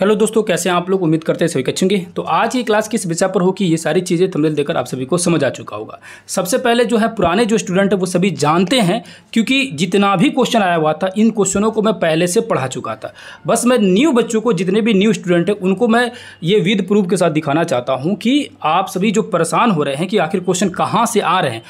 hello दोस्तों कैसे हैं आप लोग उम्मीद करते हैं सभी अच्छे होंगे तो आज ये क्लास किस विषय पर हो कि ये सारी चीज़ें थंबनेल देकर आप सभी को समझ आ चुका होगा सबसे पहले जो है पुराने जो स्टूडेंट हैं वो सभी जानते हैं क्योंकि जितना भी क्वेश्चन आया हुआ था इन क्वेश्चनों को मैं पहले से पढ़ा चुका था बस मैं न्यू बच्चों को जितने भी न्यू स्टूडेंट हैं उनको मैं ये विद प्रूफ के साथ दिखाना चाहता हूँ कि आप सभी जो परेशान हो रहे हैं कि आखिर क्वेश्चन कहाँ से आ रहे हैं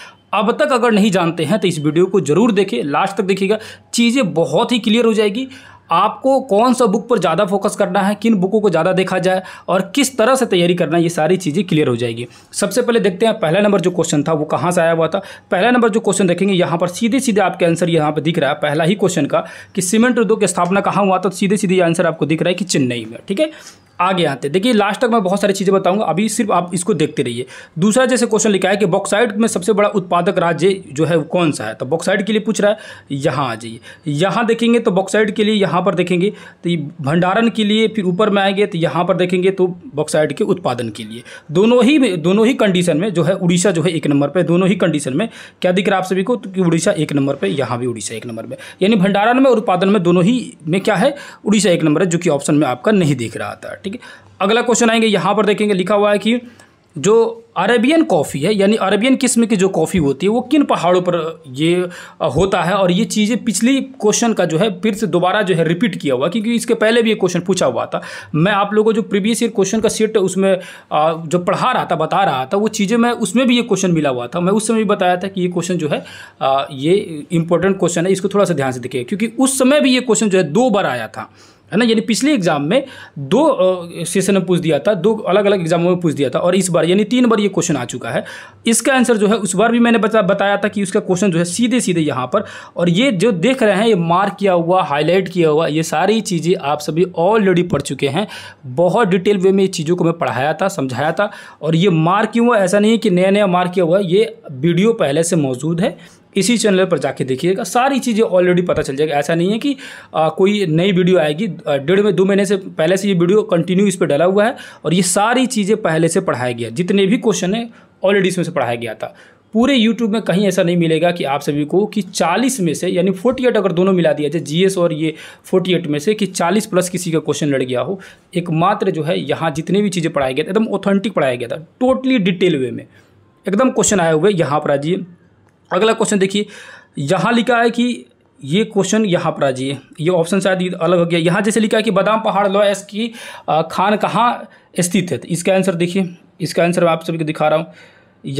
अब तक अगर नहीं जानते हैं तो इस वीडियो को जरूर देखें लास्ट तक देखिएगा चीज़ें बहुत ही क्लियर हो जाएगी आपको कौन सा बुक पर ज़्यादा फोकस करना है किन बुकों को ज़्यादा देखा जाए और किस तरह से तैयारी करना है ये सारी चीज़ें क्लियर हो जाएगी सबसे पहले देखते हैं पहला नंबर जो क्वेश्चन था वो कहाँ से आया हुआ था पहला नंबर जो क्वेश्चन देखेंगे यहाँ पर सीधे सीधे आपके आंसर यहाँ पर दिख रहा है पहला ही क्वेश्चन का कि सीमेंट उद्योग की स्थापना कहाँ हुआ था सीधे सीधे आंसर आपको दिख रहा है कि चेन्नई में ठीक है आगे आते हैं देखिए लास्ट तक मैं बहुत सारी चीज़ें बताऊंगा अभी सिर्फ आप इसको देखते रहिए दूसरा जैसे क्वेश्चन लिखा है कि बॉक्साइड में सबसे बड़ा उत्पादक राज्य जो है वो कौन सा है तो बॉक्साइड के लिए पूछ रहा है यहाँ आ जाइए यहाँ देखेंगे तो बॉक्साइड के लिए यहाँ पर देखेंगे तो भंडारण के लिए फिर ऊपर में आएंगे तो यहाँ पर देखेंगे तो बॉक्साइड के उत्पादन के लिए दोनों ही दोनों ही कंडीशन में जो है उड़ीसा जो है एक नंबर पर दोनों ही कंडीशन में क्या दिख रहा है आप सभी को तो कि उड़ीसा एक नंबर पर यहाँ भी उड़ीसा एक नंबर में यानी भंडारण में और उत्पादन में दोनों ही में क्या है उड़ीसा एक नंबर है जो कि ऑप्शन में आपका नहीं दिख रहा था ठीक ठीक है अगला क्वेश्चन आएंगे यहाँ पर देखेंगे लिखा हुआ है कि जो अरेबियन कॉफ़ी है यानी अरेबियन किस्म की जो कॉफ़ी होती है वो किन पहाड़ों पर ये होता है और ये चीज़ें पिछली क्वेश्चन का जो है फिर से दोबारा जो है रिपीट किया हुआ क्योंकि इसके पहले भी ये क्वेश्चन पूछा हुआ था मैं आप लोगों को जो प्रीवियस ईयर क्वेश्चन का सेट उसमें जो पढ़ा रहा था बता रहा था वो चीज़ें मैं उसमें भी ये क्वेश्चन मिला हुआ था मैं उस समय भी बताया था कि ये क्वेश्चन जो है ये इंपॉर्टेंट क्वेश्चन है इसको थोड़ा सा ध्यान से दिखेगा क्योंकि उस समय भी ये क्वेश्चन जो है दो बार आया था है ना यानी पिछले एग्जाम में दो सेशन में पूछ दिया था दो अलग अलग एग्जामों में पूछ दिया था और इस बार यानी तीन बार ये क्वेश्चन आ चुका है इसका आंसर जो है उस बार भी मैंने बता बताया था कि उसका क्वेश्चन जो है सीधे सीधे यहाँ पर और ये जो देख रहे हैं ये मार्क किया हुआ हाईलाइट किया हुआ ये सारी चीज़ें आप सभी ऑलरेडी पढ़ चुके हैं बहुत डिटेल वे में ये चीज़ों को मैं पढ़ाया था समझाया था और ये मार्क क्यों हुआ ऐसा नहीं है कि नया नया मार्क किया हुआ ये वीडियो पहले से मौजूद है इसी चैनल पर जाके देखिएगा सारी चीज़ें ऑलरेडी पता चल जाएगा ऐसा नहीं है कि आ, कोई नई वीडियो आएगी डेढ़ में दो महीने से पहले से ये वीडियो कंटिन्यू इस पर डला हुआ है और ये सारी चीज़ें पहले से पढ़ाया गया जितने भी क्वेश्चन है ऑलरेडी इसमें से पढ़ाया गया था पूरे YouTube में कहीं ऐसा नहीं मिलेगा कि आप सभी को कि 40 में से यानी 48 अगर दोनों मिला दिया जाए एस और ये 48 में से कि 40 प्लस किसी का क्वेश्चन लड़ गया हो एकमात्र जो है यहाँ जितने भी चीज़ें पढ़ाया गया था एकदम ऑथेंटिक पढ़ाया गया था टोटली डिटेल वे में एकदम क्वेश्चन आए हुए यहाँ पर आजिए अगला क्वेश्चन देखिए यहाँ लिखा है कि ये क्वेश्चन यहाँ पर आ जाइए ये ऑप्शन शायद अलग हो गया यहाँ जैसे लिखा है कि बादाम पहाड़ लॉ एस की खान कहाँ स्थित है तो इसका आंसर देखिए इसका आंसर मैं आप सभी को दिखा रहा हूँ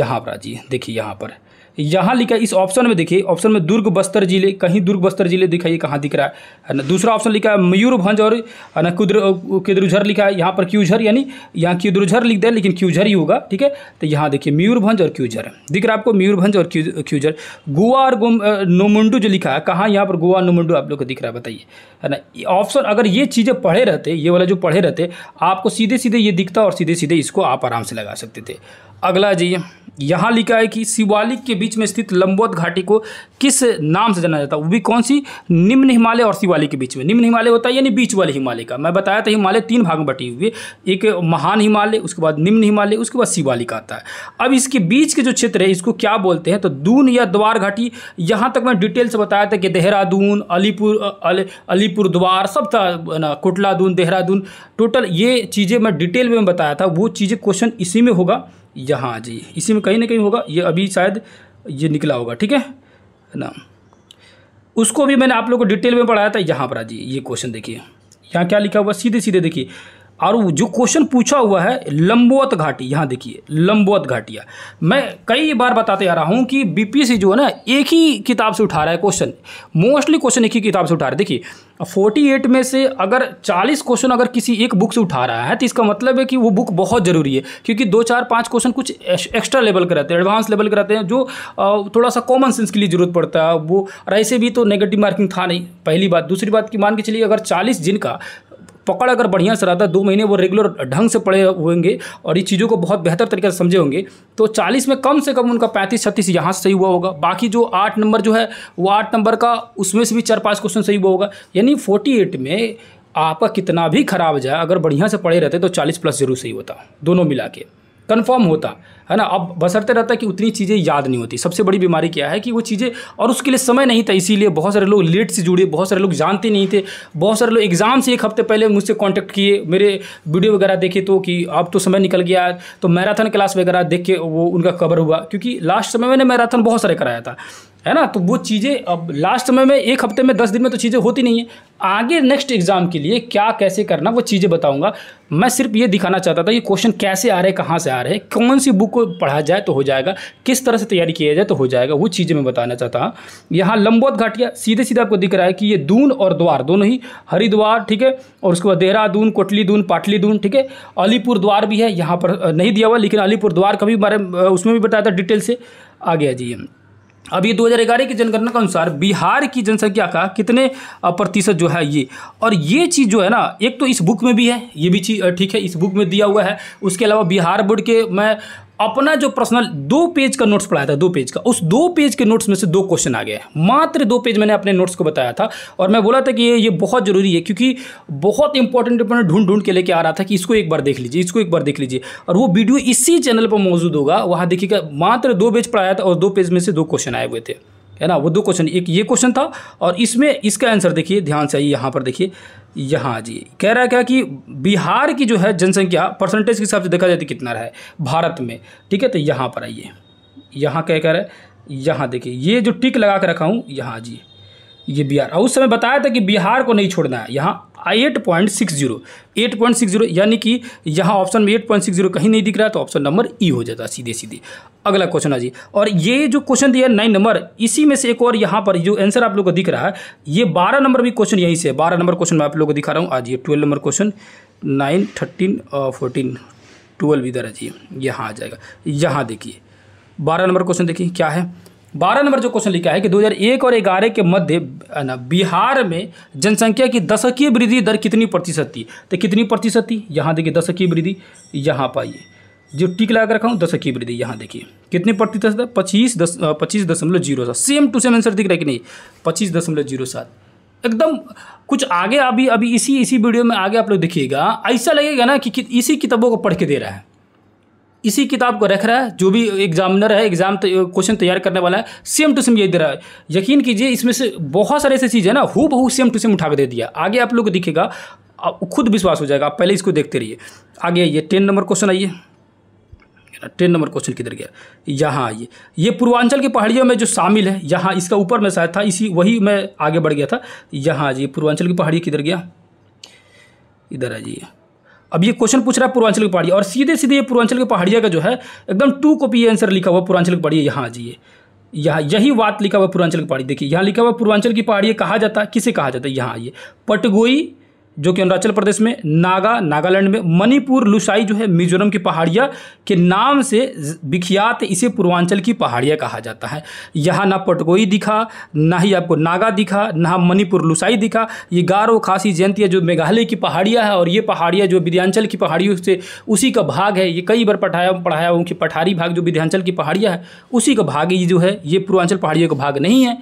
यहाँ पर आ जाइए देखिए यहाँ पर यहाँ लिखा है इस ऑप्शन में देखिए ऑप्शन में दुर्ग बस्तर जिले कहीं दुर्ग बस्तर जिले दिखाइए कहाँ दिख रहा है ना दूसरा ऑप्शन लिखा है मयूरभंज और ना कुद्र किद्रुझर लिखा है यहाँ पर क्यूझर यानी यहाँ किद्रुझर लिख दिया लेकिन क्यूझर ही होगा ठीक है तो यहाँ देखिए मयूरभंज और क्यूझर दिख रहा है आपको मयूरभंज और क्यूझर गोवा और नोमुंडू जो लिखा है कहाँ यहाँ पर गोवा नोमुंडू आप लोग को दिख रहा है बताइए है ना ऑप्शन अगर ये चीज़ें पढ़े रहते ये वाला जो पढ़े रहते आपको सीधे सीधे ये दिखता और सीधे सीधे इसको आप आराम से लगा सकते थे अगला जी यहाँ लिखा है कि शिवालिक के बीच में स्थित लंबोत घाटी को किस नाम से जाना जाता है वो भी कौन सी निम्न हिमालय और शिवालिक के बीच में निम्न हिमालय होता है यानी बीच वाले हिमालय का मैं बताया था हिमालय तीन भाग में बटी हुई है एक महान हिमालय उसके बाद निम्न हिमालय उसके बाद शिवालिक आता है अब इसके बीच के जो क्षेत्र है इसको क्या बोलते हैं तो दून या द्वार घाटी यहाँ तक मैं डिटेल से बताया था कि देहरादून अलीपुर अलीपुर द्वार सब था ना कोटलादून देहरादून टोटल ये चीज़ें मैं डिटेल में बताया था वो चीज़ें क्वेश्चन इसी में होगा यहाँ जी इसी में कहीं ना कहीं होगा ये अभी शायद ये निकला होगा ठीक है ना उसको भी मैंने आप लोग को डिटेल में पढ़ाया था यहाँ पर जी ये क्वेश्चन देखिए यहाँ क्या लिखा हुआ सीधे सीधे देखिए और जो क्वेश्चन पूछा हुआ है लंबोत घाटी यहाँ देखिए लंबोत घाटिया मैं कई बार बताते आ रहा हूँ कि बीपीसी जो है ना एक ही किताब से उठा रहा है क्वेश्चन मोस्टली क्वेश्चन एक ही किताब से उठा रहा है देखिए फोर्टी एट में से अगर चालीस क्वेश्चन अगर किसी एक बुक से उठा रहा है तो इसका मतलब है कि वो बुक बहुत ज़रूरी है क्योंकि दो चार पाँच क्वेश्चन कुछ एक्स्ट्रा लेवल के रहते हैं एडवांस लेवल के रहते हैं जो थोड़ा सा कॉमन सेंस के लिए ज़रूरत पड़ता है वो और ऐसे भी तो नेगेटिव मार्किंग था नहीं पहली बात दूसरी बात की मान के चलिए अगर चालीस जिनका पकड़ अगर बढ़िया से रहता है दो महीने वो रेगुलर ढंग से पड़े होंगे और ये चीज़ों को बहुत बेहतर तरीके से समझे होंगे तो चालीस में कम से कम उनका पैंतीस छत्तीस यहाँ से सही हुआ होगा बाकी जो आठ नंबर जो है वो आठ नंबर का उसमें से भी चार पाँच क्वेश्चन सही हुआ होगा यानी 48 एट में आपका कितना भी खराब जाए अगर बढ़िया से पढ़े रहते तो चालीस प्लस जरूर सही होता दोनों मिला के कन्फर्म होता है ना अब बसरते रहता है कि उतनी चीज़ें याद नहीं होती सबसे बड़ी बीमारी क्या है कि वो चीज़ें और उसके लिए समय नहीं था इसीलिए बहुत सारे लोग लेट से जुड़े बहुत सारे लोग जानते नहीं थे बहुत सारे लोग एग्ज़ाम से एक हफ्ते पहले मुझसे कांटेक्ट किए मेरे वीडियो वगैरह देखे तो कि अब तो समय निकल गया तो मैराथन क्लास वगैरह देख के वो उनका कवर हुआ क्योंकि लास्ट समय मैंने मैराथन बहुत सारे कराया था है ना तो वो चीज़ें अब लास्ट समय में एक हफ्ते में दस दिन में तो चीज़ें होती नहीं है आगे नेक्स्ट एग्ज़ाम के लिए क्या कैसे करना वो चीज़ें बताऊंगा मैं सिर्फ ये दिखाना चाहता था ये क्वेश्चन कैसे आ रहे हैं कहाँ से आ रहे हैं कौन सी बुक को पढ़ा जाए तो हो जाएगा किस तरह से तैयारी किया जाए तो हो जाएगा वो चीज़ें मैं बताना चाहता हूँ यहाँ लंबोत घाटिया सीधे सीधे आपको दिख रहा है कि ये दून और द्वार दोनों ही हरिद्वार ठीक है और उसके बाद देहरादून कोटली दून पाटली दून ठीक है अलीपुर द्वार भी है यहाँ पर नहीं दिया हुआ लेकिन अलीपुर द्वार का भी बारे उसमें भी बताया था डिटेल से आ जाइए अब ये 2011 की जनगणना के अनुसार बिहार की जनसंख्या का कितने प्रतिशत जो है ये और ये चीज़ जो है ना एक तो इस बुक में भी है ये भी चीज़ ठीक है इस बुक में दिया हुआ है उसके अलावा बिहार बोर्ड के मैं अपना जो पर्सनल दो पेज का नोट्स पढ़ाया था दो पेज का उस दो पेज के नोट्स में से दो क्वेश्चन आ गए मात्र दो पेज मैंने अपने नोट्स को बताया था और मैं बोला था कि ये ये बहुत ज़रूरी है क्योंकि बहुत इंपॉर्टेंट मैं ढूंढ ढूंढ के लेके आ रहा था कि इसको एक बार देख लीजिए इसको एक बार देख लीजिए और वो वीडियो इसी चैनल पर मौजूद होगा वहाँ देखिएगा मात्र दो पेज पढ़ाया था और दो पेज में से दो क्वेश्चन आए हुए थे है ना वो दो क्वेश्चन एक ये क्वेश्चन था और इसमें इसका आंसर देखिए ध्यान से आइए यहाँ पर देखिए यहाँ जी कह रहा है क्या कि बिहार की जो है जनसंख्या परसेंटेज के हिसाब से देखा जाए तो कितना रहा है भारत में ठीक है तो यहाँ पर आइए यहाँ क्या कह रहा है यहाँ देखिए ये जो टिक लगा के रखा हूँ यहाँ जी ये बिहार और उस समय बताया था कि बिहार को नहीं छोड़ना है यहाँ eight point six zero eight point six zero यानी कि यहाँ ऑप्शन में एट पॉइंट सिक्स जीरो कहीं नहीं दिख रहा है तो ऑप्शन नंबर ई हो जाता है सीधे सीधे अगला क्वेश्चन है जी और ये जो क्वेश्चन दिया नाइन नंबर इसी में से एक और यहाँ पर जो आंसर आप लोग को दिख रहा है ये बारह नंबर भी क्वेश्चन यहीं से बारह नंबर क्वेश्चन मैं आप लोग को दिखा रहा हूँ आज ये twelve number question nine thirteen fourteen twelve इधर है जी यहाँ आ जाएगा यहाँ देखिए बारह नंबर क्वेश्चन देखिए क्या है बारह नंबर जो क्वेश्चन लिखा है कि 2001 और ग्यारह के मध्य बिहार में जनसंख्या की दशकीय वृद्धि दर कितनी प्रतिशत थी तो कितनी प्रतिशत थी यहाँ देखिए दशकीय वृद्धि यहाँ पाइए जो टिक लगा कर रखा हूँ दशकीय वृद्धि यहाँ देखिए कितनी प्रतिशत है पच्चीस दस पच्चीस दशमलव जीरो सात सेम टू सेम आंसर दिख रहा है कि नहीं पच्चीस दशमलव जीरो सात एकदम कुछ आगे अभी अभी इसी इसी वीडियो में आगे आप लोग देखिएगा ऐसा लगेगा ना कि, कि इसी किताबों को पढ़ के दे रहा है इसी किताब को रख रहा है जो भी एग्जामिनर है एग्जाम क्वेश्चन तैयार करने वाला है सेम टू सेम ये दे रहा है यकीन कीजिए इसमें से बहुत सारे ऐसी चीज़ है ना हु बहु सेम टू सेम उठा के दे दिया आगे आप लोग को दिखेगा खुद विश्वास हो जाएगा आप पहले इसको देखते रहिए आगे आइए टेन नंबर क्वेश्चन आइए टेन नंबर क्वेश्चन किधर गया यहाँ आइए ये पूर्वांचल की पहाड़ियों में जो शामिल है यहाँ इसका ऊपर में शायद था इसी वही मैं आगे बढ़ गया था यहाँ आइए पूर्वांचल की पहाड़ी किधर गया इधर आ जाइए अब ये क्वेश्चन पूछ रहा है पूर्वांचल की पहाड़ी और सीधे सीधे ये पूर्वांचल की पहाड़िया का जो है एकदम टू कॉपी आंसर लिखा हुआ पूर्वांचल की पहाड़ी यहाँ आ जाइए यहाँ यही बात लिखा हुआ पूर्वांचल की पहाड़ी देखिए यहाँ लिखा हुआ पूर्वांचल की पहाड़ी कहा जाता है किसे कहा जाता है यहाँ आइए पटगोई जो कि अरुणाचल प्रदेश में नागा नागालैंड में मणिपुर लुसाई जो है मिजोरम की पहाड़िया के नाम से विख्यात इसे पूर्वांचल की पहाड़ियाँ कहा जाता है यहाँ ना पटगोई दिखा ना ही आपको नागा दिखा ना मणिपुर लुसाई दिखा ये गारो खासी जयंतिया जो मेघालय की पहाड़ियाँ है और ये पहाड़ियाँ जो विध्यांचल की पहाड़ियों से उसी का भाग है ये कई बार पढ़ाया पढ़ाया हूँ कि पठारी भाग जो विध्यांचल की पहाड़ियाँ है उसी का भाग ये जो है ये पूर्वांचल पहाड़ियों का भाग नहीं है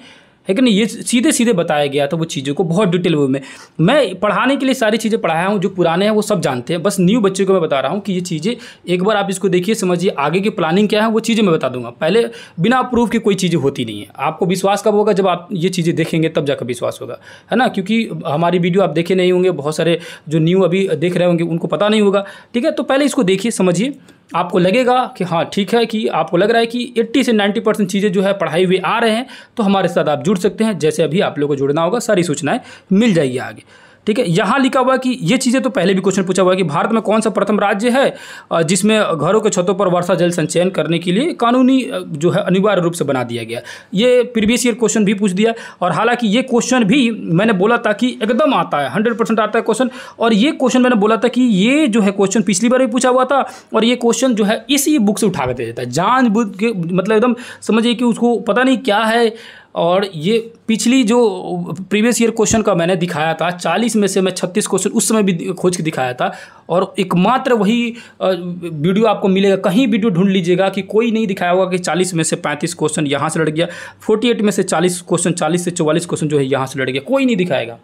है कि नहीं ये सीधे सीधे बताया गया था वो चीज़ों को बहुत डिटेल वे में मैं पढ़ाने के लिए सारी चीज़ें पढ़ाया हूँ जो पुराने हैं वो सब जानते हैं बस न्यू बच्चे को मैं बता रहा हूँ कि ये चीज़ें एक बार आप इसको देखिए समझिए आगे की प्लानिंग क्या है वो चीज़ें मैं बता दूंगा पहले बिना प्रूफ के कोई चीज़ें होती नहीं है आपको विश्वास कब होगा जब आप ये चीज़ें देखेंगे तब जाकर विश्वास होगा है ना क्योंकि हमारी वीडियो आप देखे नहीं होंगे बहुत सारे जो न्यू अभी देख रहे होंगे उनको पता नहीं होगा ठीक है तो पहले इसको देखिए समझिए आपको लगेगा कि हाँ ठीक है कि आपको लग रहा है कि 80 से 90 परसेंट चीज़ें जो है पढ़ाई हुई आ रहे हैं तो हमारे साथ आप जुड़ सकते हैं जैसे अभी आप लोगों को जुड़ना होगा सारी सूचनाएं मिल जाएगी आगे ठीक है यहाँ लिखा हुआ कि ये चीज़ें तो पहले भी क्वेश्चन पूछा हुआ है कि भारत में कौन सा प्रथम राज्य है जिसमें घरों के छतों पर वर्षा जल संचयन करने के लिए कानूनी जो है अनिवार्य रूप से बना दिया गया ये प्रीवियस ईयर क्वेश्चन भी पूछ दिया और हालांकि ये क्वेश्चन भी मैंने बोला था कि एकदम आता है हंड्रेड आता है क्वेश्चन और ये क्वेश्चन मैंने बोला था कि ये जो है क्वेश्चन पिछली बार भी पूछा हुआ था और ये क्वेश्चन जो है इसी बुक से उठा कर दे देता है जान के मतलब एकदम समझिए कि उसको पता नहीं क्या है और ये पिछली जो प्रीवियस ईयर क्वेश्चन का मैंने दिखाया था चालीस में से मैं छत्तीस क्वेश्चन उस समय भी खोज के दिखाया था और एकमात्र वही वीडियो आपको मिलेगा कहीं वीडियो ढूंढ लीजिएगा कि कोई नहीं दिखाया होगा कि चालीस में से पैंतीस क्वेश्चन यहाँ से लड़ गया फोर्टी एट में से चालीस क्वेश्चन चालीस से चौवालीस क्वेश्चन जो है यहाँ से लड़ गया कोई नहीं दिखाएगा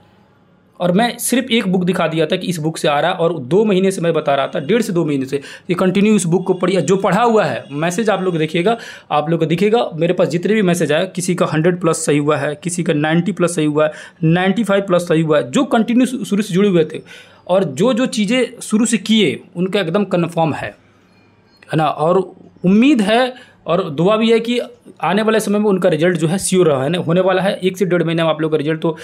और मैं सिर्फ एक बुक दिखा दिया था कि इस बुक से आ रहा है और दो महीने से मैं बता रहा था डेढ़ से दो महीने से कि कंटिन्यू इस बुक को पढ़िए जो पढ़ा हुआ है मैसेज आप लोग देखिएगा आप लोग को दिखेगा मेरे पास जितने भी मैसेज आए किसी का हंड्रेड प्लस सही हुआ है किसी का नाइन्टी प्लस सही हुआ है नाइन्टी फाइव प्लस सही हुआ है जो कंटिन्यू शुरू से जुड़े हुए थे और जो जो चीज़ें शुरू से किए उनका एकदम कन्फर्म है है ना और उम्मीद है और दुआ भी है कि आने वाले समय में उनका रिजल्ट जो है श्योर रहा होने वाला है एक से डेढ़ महीने में आप लोगों का रिजल्ट तो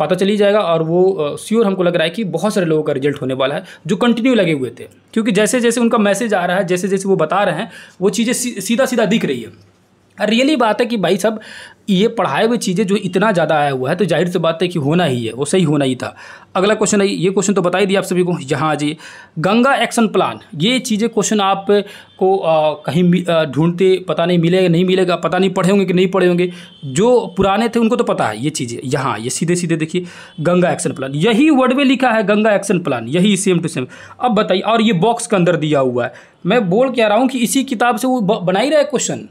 पता चल ही जाएगा और वो श्योर हमको लग रहा है कि बहुत सारे लोगों का रिजल्ट होने वाला है जो कंटिन्यू लगे हुए थे क्योंकि जैसे जैसे उनका मैसेज आ रहा है जैसे जैसे वो बता रहे हैं वो चीज़ें सीधा सीधा दिख रही है रियली बात है कि भाई साहब ये पढ़ाए हुए चीज़ें जो इतना ज़्यादा आया हुआ है तो जाहिर सी बात है कि होना ही है वो सही होना ही था अगला क्वेश्चन है ये क्वेश्चन तो बता ही दिया आप सभी को यहाँ आ जाइए गंगा एक्शन प्लान ये चीज़ें क्वेश्चन आप को आ, कहीं ढूंढते पता नहीं मिलेगा नहीं मिलेगा पता नहीं पढ़े होंगे कि नहीं पढ़े होंगे जो पुराने थे उनको तो पता है ये चीज़ें यहाँ ये सीधे सीधे देखिए गंगा एक्शन प्लान यही वर्ड में लिखा है गंगा एक्शन प्लान यही सेम टू सेम अब बताइए और ये बॉक्स के अंदर दिया हुआ है मैं बोल के आ रहा हूँ कि इसी किताब से वो बना ही रहा है क्वेश्चन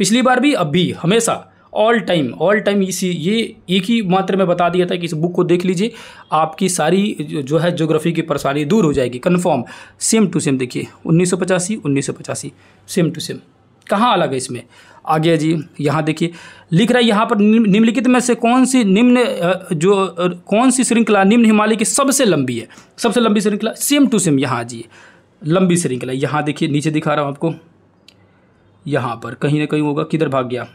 पिछली बार भी अभी हमेशा ऑल टाइम ऑल टाइम इसी ये एक ही मात्र में बता दिया था कि इस बुक को देख लीजिए आपकी सारी जो है ज्योग्राफी की परेशानी दूर हो जाएगी कन्फर्म सेम टू सेम देखिए उन्नीस सौ पचासी उन्नीस सौ पचासी सेम टू सेम कहाँ अलग है इसमें आगे जी यहाँ देखिए लिख रहा है यहाँ पर निम्नलिखित में से कौन सी निम्न जो कौन सी श्रृंखला निम्न हिमालय की सबसे लंबी है सबसे लंबी श्रृंखला सेम टू सेम यहाँ जी लंबी श्रृंखला यहाँ देखिए नीचे दिखा रहा हूँ आपको यहाँ पर कहीं ना कहीं होगा किधर भाग गया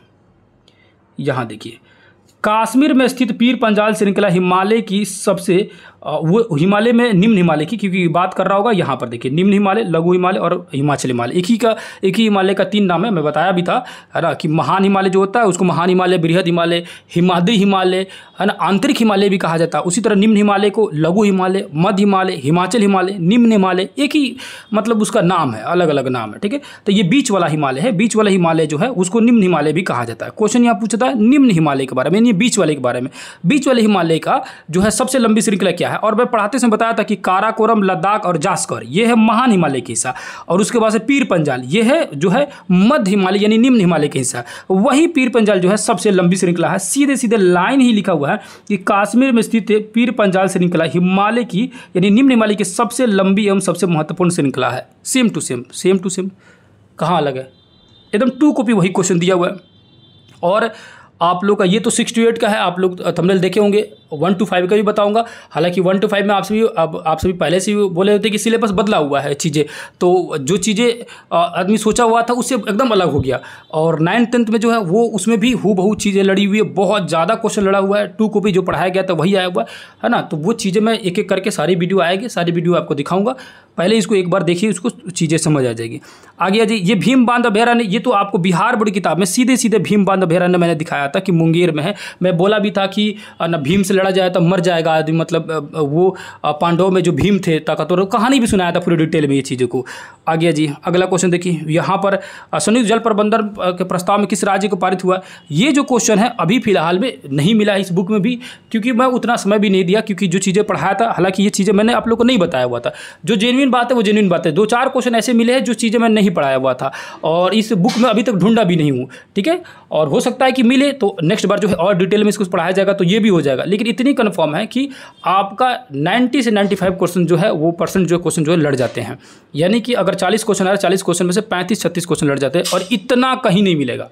यहाँ देखिए काश्मीर में स्थित पीर पंजाल श्रृंखला हिमालय की सबसे वो हिमालय में निम्न हिमालय की क्योंकि बात कर रहा होगा यहाँ पर देखिए निम्न हिमालय लघु हिमालय और हिमाचल हिमालय एक ही का एक ही हिमालय का तीन नाम है मैं बताया भी था है ना कि महान हिमालय जो होता है उसको महान हिमालय बृहद हिमालय हिमाद्री हिमालय है ना आंतरिक हिमालय भी कहा जाता है उसी तरह निम्न हिमालय को लघु हिमालय मध्य हिमालय हिमाचल हिमालय निम्न हिमालय एक ही मतलब उसका नाम है अलग अलग नाम है ठीक है तो ये बीच वाला हिमालय है बीच वाला हिमालय जो है उसको निम्न हिमालय भी कहा जाता है क्वेश्चन यहाँ पूछता है निम्न हिमालय के बारे में यानी बीच वाले के बारे में बीच वाले हिमालय का जो है सबसे लंबी श्रृंखला क्या है है और मैं पढ़ाते समय बताया था कि काराकोरम लद्दाख और जास्कर ये है महान हिमालय के हिस्सा और उसके बाद से पीर पंजाल ये है जो है मध्य हिमालय यानी निम्न हिमालय के हिस्सा वही पीर पंजाल जो है सबसे लंबी श्रृंखला है सीधे सीधे लाइन ही लिखा हुआ है कि काश्मीर में स्थित पीर पंजाल श्रृंखला हिमालय की यानी निम्न हिमालय की सबसे लंबी एवं सबसे महत्वपूर्ण श्रृंखला है same to same same to same कहाँ अलग है एकदम टू कॉपी वही क्वेश्चन दिया हुआ है और आप लोग का ये तो सिक्सटी एट का है आप लोग थंबनेल देखे होंगे वन टू फाइव का भी बताऊंगा हालांकि वन टू फाइव में आप सभी अब आप सभी पहले से भी बोले होते कि सिलेबस बदला हुआ है चीज़ें तो जो चीज़ें आदमी सोचा हुआ था उससे एकदम अलग हो गया और नाइन्थ टेंथ में जो है वो उसमें भी हु बहुत चीज़ें लड़ी हुई है बहुत ज़्यादा क्वेश्चन लड़ा हुआ है टू कॉपी जो पढ़ाया गया था वही आया हुआ है ना तो वो चीज़ें मैं एक एक करके सारी वीडियो आएगी सारी वीडियो आपको दिखाऊंगा पहले इसको एक बार देखिए उसको चीज़ें समझ आ जाएगी आगे आ जाइए ये भीम बांध अभेरा ने ये तो आपको बिहार बोर्ड किताब में सीधे सीधे भीम बांध अभेरा ने मैंने दिखाया था कि मुंगेर में है मैं बोला भी था कि ना भीम से लड़ा लड़ा जाए तो मर जाएगा आदमी मतलब वो पांडव में जो भीम थे ताकतवर कहानी भी सुनाया था पूरी डिटेल में ये चीज़ों को आगे जी अगला क्वेश्चन देखिए यहाँ पर संयुक्त जल प्रबंधन के प्रस्ताव में किस राज्य को पारित हुआ ये जो क्वेश्चन है अभी फिलहाल में नहीं मिला इस बुक में भी क्योंकि मैं उतना समय भी नहीं दिया क्योंकि जो चीज़ें पढ़ाया था हालांकि ये चीज़ें मैंने आप लोग को नहीं बताया हुआ था जो जेनविन बात है वो जेनविन बात है दो चार क्वेश्चन ऐसे मिले हैं जो चीज़ें मैंने नहीं पढ़ाया हुआ था और इस बुक में अभी तक ढूंढा भी नहीं हूँ ठीक है और हो सकता है कि मिले तो नेक्स्ट बार जो है और डिटेल में इसको पढ़ाया जाएगा तो ये भी हो जाएगा लेकिन लेकिन इतनी कन्फर्म है कि आपका 90 से 95 क्वेश्चन जो है वो परसेंट जो क्वेश्चन जो है लड़ जाते हैं यानी कि अगर 40 क्वेश्चन आया 40 क्वेश्चन में से 35 छत्तीस क्वेश्चन लड़ जाते हैं और इतना कहीं नहीं मिलेगा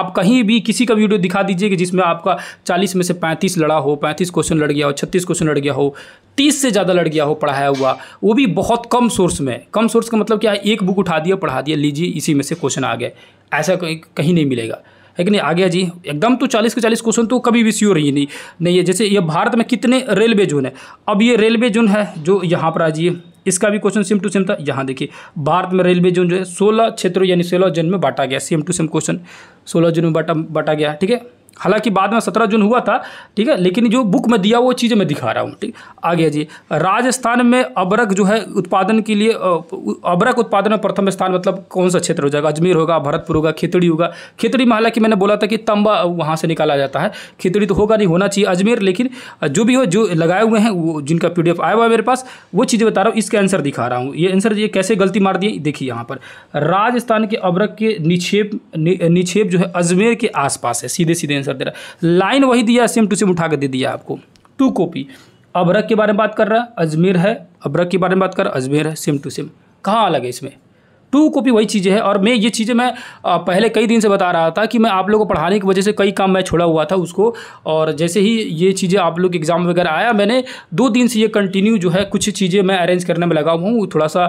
आप कहीं भी किसी का वीडियो दिखा दीजिए कि जिसमें आपका चालीस में से पैंतीस लड़ा हो पैंतीस क्वेश्चन लड़ गया हो छत्तीस क्वेश्चन लड़ गया हो तीस से ज़्यादा लड़ गया हो पढ़ाया हुआ वो भी बहुत कम सोर्स में कम सोर्स का मतलब क्या है एक बुक उठा दिया पढ़ा दिया लीजिए इसी में से क्वेश्चन आ गए ऐसा कहीं नहीं मिलेगा है कि नहीं आ गया जी एकदम तो चालीस के चालीस क्वेश्चन तो कभी भी श्योर ही नहीं नहीं है जैसे ये भारत में कितने रेलवे जोन है अब ये रेलवे जोन है जो यहाँ पर आ जाइए इसका भी क्वेश्चन सेम टू सेम था यहाँ देखिए भारत में रेलवे जोन जो है सोलह क्षेत्रों यानी सोलह जोन में बांटा गया सेम टू सेम क्वेश्चन सोलह जोन में बांटा बांटा गया ठीक है हालांकि बाद में सत्रह जून हुआ था ठीक है लेकिन जो बुक में दिया वो चीज़ मैं दिखा रहा हूँ ठीक आगे जी राजस्थान में अबरक जो है उत्पादन के लिए अबरक उत्पादन में प्रथम स्थान मतलब कौन सा क्षेत्र हो जाएगा अजमेर होगा भरतपुर होगा खिचड़ी होगा खिचड़ी में हालांकि मैंने बोला था कि तंबा वहाँ से निकाला जाता है खिचड़ी तो होगा नहीं होना चाहिए अजमेर लेकिन जो भी हो जो लगाए हुए हैं वो जिनका पी आया हुआ है मेरे पास वो चीज़ें बता रहा हूँ इसके आंसर दिखा रहा हूँ ये आंसर ये कैसे गलती मार दी देखिए यहाँ पर राजस्थान के अबरक के निक्षेप निक्षेप जो है अजमेर के आसपास है सीधे सीधे आंसर दे रहा है लाइन वही दिया सिम टू सिम उठा के दे दिया आपको टू कॉपी अबरक के बारे में बात कर रहा है अजमेर है अबरक के बारे में बात कर अजमेर है सिम टू सिम कहाँ अलग है इसमें टू कॉपी वही चीज़ें हैं और मैं ये चीज़ें मैं पहले कई दिन से बता रहा था कि मैं आप लोगों को पढ़ाने की वजह से कई काम मैं छोड़ा हुआ था उसको और जैसे ही ये चीज़ें आप लोग एग्ज़ाम वगैरह आया मैंने दो दिन से ये कंटिन्यू जो है कुछ चीज़ें मैं अरेंज करने में लगा हुआ हूँ थोड़ा सा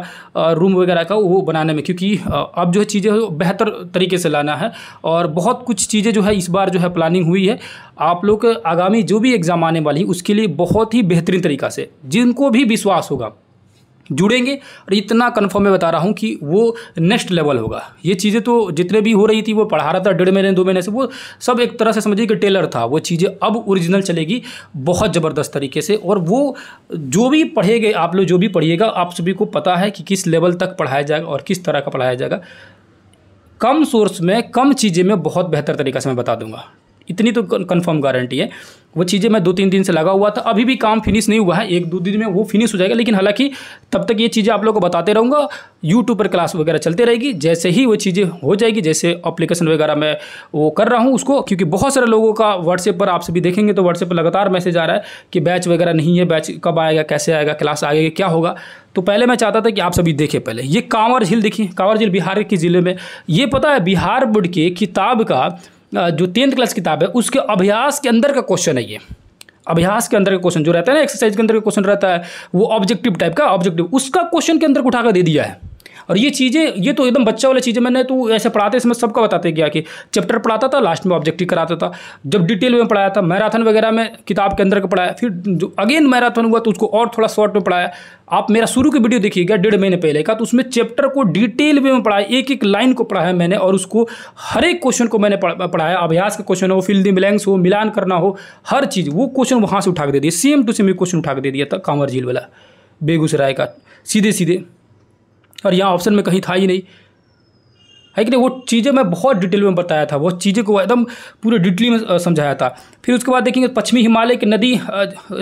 रूम वगैरह का वो बनाने में क्योंकि अब जो है चीज़ें बेहतर तरीके से लाना है और बहुत कुछ चीज़ें जो है इस बार जो है प्लानिंग हुई है आप लोग आगामी जो भी एग्ज़ाम आने वाली उसके लिए बहुत ही बेहतरीन तरीका से जिनको भी विश्वास होगा जुड़ेंगे और इतना कन्फर्म मैं बता रहा हूँ कि वो नेक्स्ट लेवल होगा ये चीज़ें तो जितने भी हो रही थी वो पढ़ा रहा था डेढ़ महीने दो महीने से वो सब एक तरह से समझिए कि टेलर था वो चीज़ें अब ओरिजिनल चलेगी बहुत ज़बरदस्त तरीके से और वो जो भी पढ़ेगे आप लोग जो भी पढ़िएगा आप सभी को पता है कि किस लेवल तक पढ़ाया जाएगा और किस तरह का पढ़ाया जाएगा कम सोर्स में कम चीज़ें में बहुत बेहतर तरीके से मैं बता दूंगा इतनी तो कन्फर्म गारंटी है वो चीज़ें मैं दो तीन दिन से लगा हुआ था अभी भी काम फिनिश नहीं हुआ है एक दो दिन में वो फिनिश हो जाएगा लेकिन हालांकि तब तक ये चीज़ें आप लोग को बताते रहूँगा यूट्यूब पर क्लास वगैरह चलते रहेगी जैसे ही वो चीज़ें हो जाएगी जैसे अप्लीकेशन वगैरह मैं वो कर रहा हूँ उसको क्योंकि बहुत सारे लोगों का व्हाट्सएप पर आप सभी देखेंगे तो व्हाट्सएप पर लगातार मैसेज आ रहा है कि बैच वगैरह नहीं है बैच कब आएगा कैसे आएगा क्लास आएगी क्या होगा तो पहले मैं चाहता था कि आप सभी देखें पहले ये कांवर झील देखिए कांवर झील बिहार के ज़िले में ये पता है बिहार बोर्ड के किताब का जो टेंथ क्लास किताब है उसके अभ्यास के अंदर का क्वेश्चन है ये अभ्यास के अंदर का क्वेश्चन जो रहता है ना एक्सरसाइज के अंदर का क्वेश्चन रहता है वो ऑब्जेक्टिव टाइप का ऑब्जेक्टिव उसका क्वेश्चन के अंदर उठाकर दे दिया है और ये चीज़ें ये तो एकदम बच्चा वाली चीज़ें मैंने तो ऐसे पढ़ाते समय सबका बताते गया कि चैप्टर पढ़ाता था लास्ट में ऑब्जेक्टिव कराता था जब डिटेल में पढ़ाया था मैराथन वगैरह में किताब के अंदर का पढ़ाया फिर जो अगेन मैराथन हुआ तो उसको और थोड़ा शॉर्ट में पढ़ाया आप मेरा शुरू की वीडियो देखिएगा डेढ़ महीने पहले का तो उसमें चैप्टर को डिटेल में पढ़ाया एक एक लाइन को पढ़ाया मैंने और उसको हर एक क्वेश्चन को मैंने पढ़ाया अभ्यास का क्वेश्चन हो फील्ड ब्लैंक्स हो मिलान करना हो हर चीज़ वो क्वेश्चन वहाँ से उठा के दे दिए सेम टू सेम क्वेश्चन उठा के दे दिया था कांवर झील वाला बेगूसराय का सीधे सीधे और यहाँ ऑप्शन में कहीं था ही नहीं है कि नहीं वो चीज़ें मैं बहुत डिटेल में बताया था वो चीज़ें को एकदम पूरे डिटेल में समझाया था फिर उसके बाद देखेंगे पश्चिमी हिमालय की नदी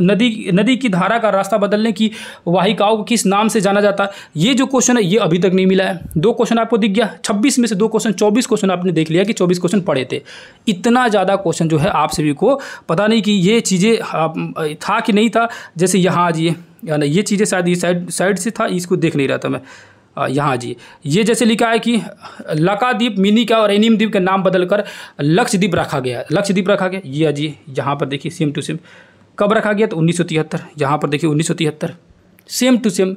नदी नदी की धारा का रास्ता बदलने की वाहिकाओं को किस नाम से जाना जाता है ये जो क्वेश्चन है ये अभी तक नहीं मिला है दो क्वेश्चन आपको दिख गया छब्बीस में से दो क्वेश्चन चौबीस क्वेश्चन आपने देख लिया कि चौबीस क्वेश्चन पढ़े थे इतना ज़्यादा क्वेश्चन जो है आप सभी को पता नहीं कि ये चीज़ें था कि नहीं था जैसे यहाँ आ जाइए यानी ये चीज़ें शायद ये साइड साइड से था इसको देख नहीं रहा था मैं यहाँ जी ये जैसे लिखा है कि मिनी मिनिका और एनिम द्वीप के नाम बदलकर लक्षद्वीप रखा गया लक्षद्वीप रखा गया ये जी यहाँ पर देखिए सेम टू सेम कब रखा गया तो उन्नीस सौ तिहत्तर यहाँ पर देखिए उन्नीस सौ तिहत्तर सेम टू सेम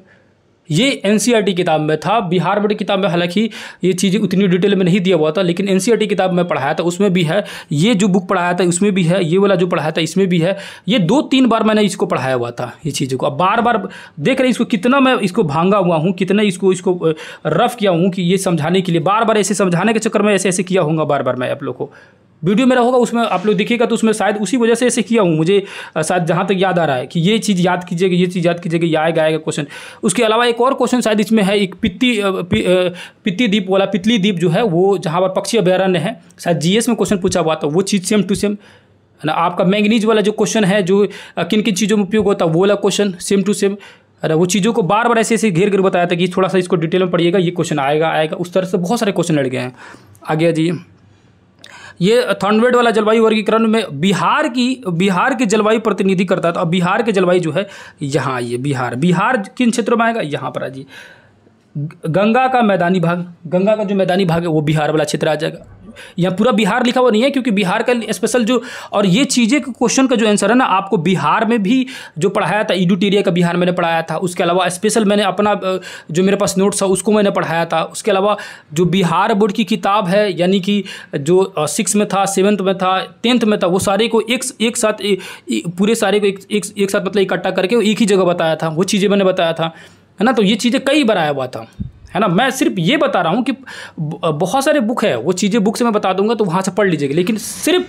ये एन e किताब में था बिहार बोर्ड किताब में हालांकि ये चीज़ें उतनी डिटेल में नहीं दिया हुआ था लेकिन एन e किताब में पढ़ाया था उसमें भी है ये जो बुक पढ़ाया था उसमें भी है ये वाला जो पढ़ाया था इसमें भी है ये दो तीन बार मैंने इसको पढ़ाया हुआ था ये चीज़ों को अब बार बार देख रहे इसको कितना मैं इसको भांगा हुआ हूँ कितना इसको इसको रफ किया हूँ कि ये समझाने के लिए बार बार ऐसे समझाने के चक्कर में ऐसे ऐसे किया हूँगा बार बार मैं आप लोग को वीडियो मेरा होगा उसमें आप लोग देखिएगा तो उसमें शायद उसी वजह से ऐसे किया हूँ मुझे शायद जहाँ तक याद आ रहा है कि ये चीज़ याद कीजिएगा ये चीज़ याद कीजिएगा या आएगा आएगा क्वेश्चन उसके अलावा एक और क्वेश्चन शायद इसमें है एक पित्ती पित्ती द्वीप वाला पितली दीप जो है वो जहाँ पर पक्षी अभ्यारण्य है शायद जी में क्वेश्चन पूछा हुआ था वो चीज़ सेम टू सेम है ना आपका मैंगनीज वाला जो क्वेश्चन है जो किन किन चीज़ों में उपयोग होता है वो वाला क्वेश्चन सेम टू सेम अरे वो चीज़ों को बार बार ऐसे ऐसे घेर घेर बताया था कि थोड़ा सा इसको डिटेल में पढ़िएगा ये क्वेश्चन आएगा आएगा उस तरह से बहुत सारे क्वेश्चन लड़ गए हैं आगे जी ये थंडवेड वाला जलवायु वर्गीकरण में बिहार की बिहार की जलवायु प्रतिनिधि करता था तो अब बिहार के जलवायु जो है यहाँ आइए बिहार बिहार किन क्षेत्रों में आएगा यहाँ पर आ जाइए गंगा का मैदानी भाग गंगा का जो मैदानी भाग है वो बिहार वाला क्षेत्र आ जाएगा यहाँ पूरा बिहार लिखा हुआ नहीं है क्योंकि बिहार का स्पेशल जो और ये चीज़ें क्वेश्चन का जो आंसर है ना आपको बिहार में भी जो पढ़ाया था ईडूटेरिया का बिहार मैंने पढ़ाया था उसके अलावा स्पेशल मैंने अपना जो मेरे पास नोट्स था उसको मैंने पढ़ाया था उसके अलावा जो बिहार बोर्ड की किताब है यानी कि जो सिक्स में था सेवन्थ में था टेंथ में था वो सारे को एक एक साथ ए, ए, पूरे सारे को एक एक, एक साथ मतलब इकट्ठा करके एक ही जगह बताया था वो चीज़ें मैंने बताया था है ना तो ये चीज़ें कई बार आया हुआ था है ना मैं सिर्फ ये बता रहा हूँ कि बहुत सारे बुक है वो चीज़ें बुक से मैं बता दूंगा तो वहाँ से पढ़ लीजिएगा लेकिन सिर्फ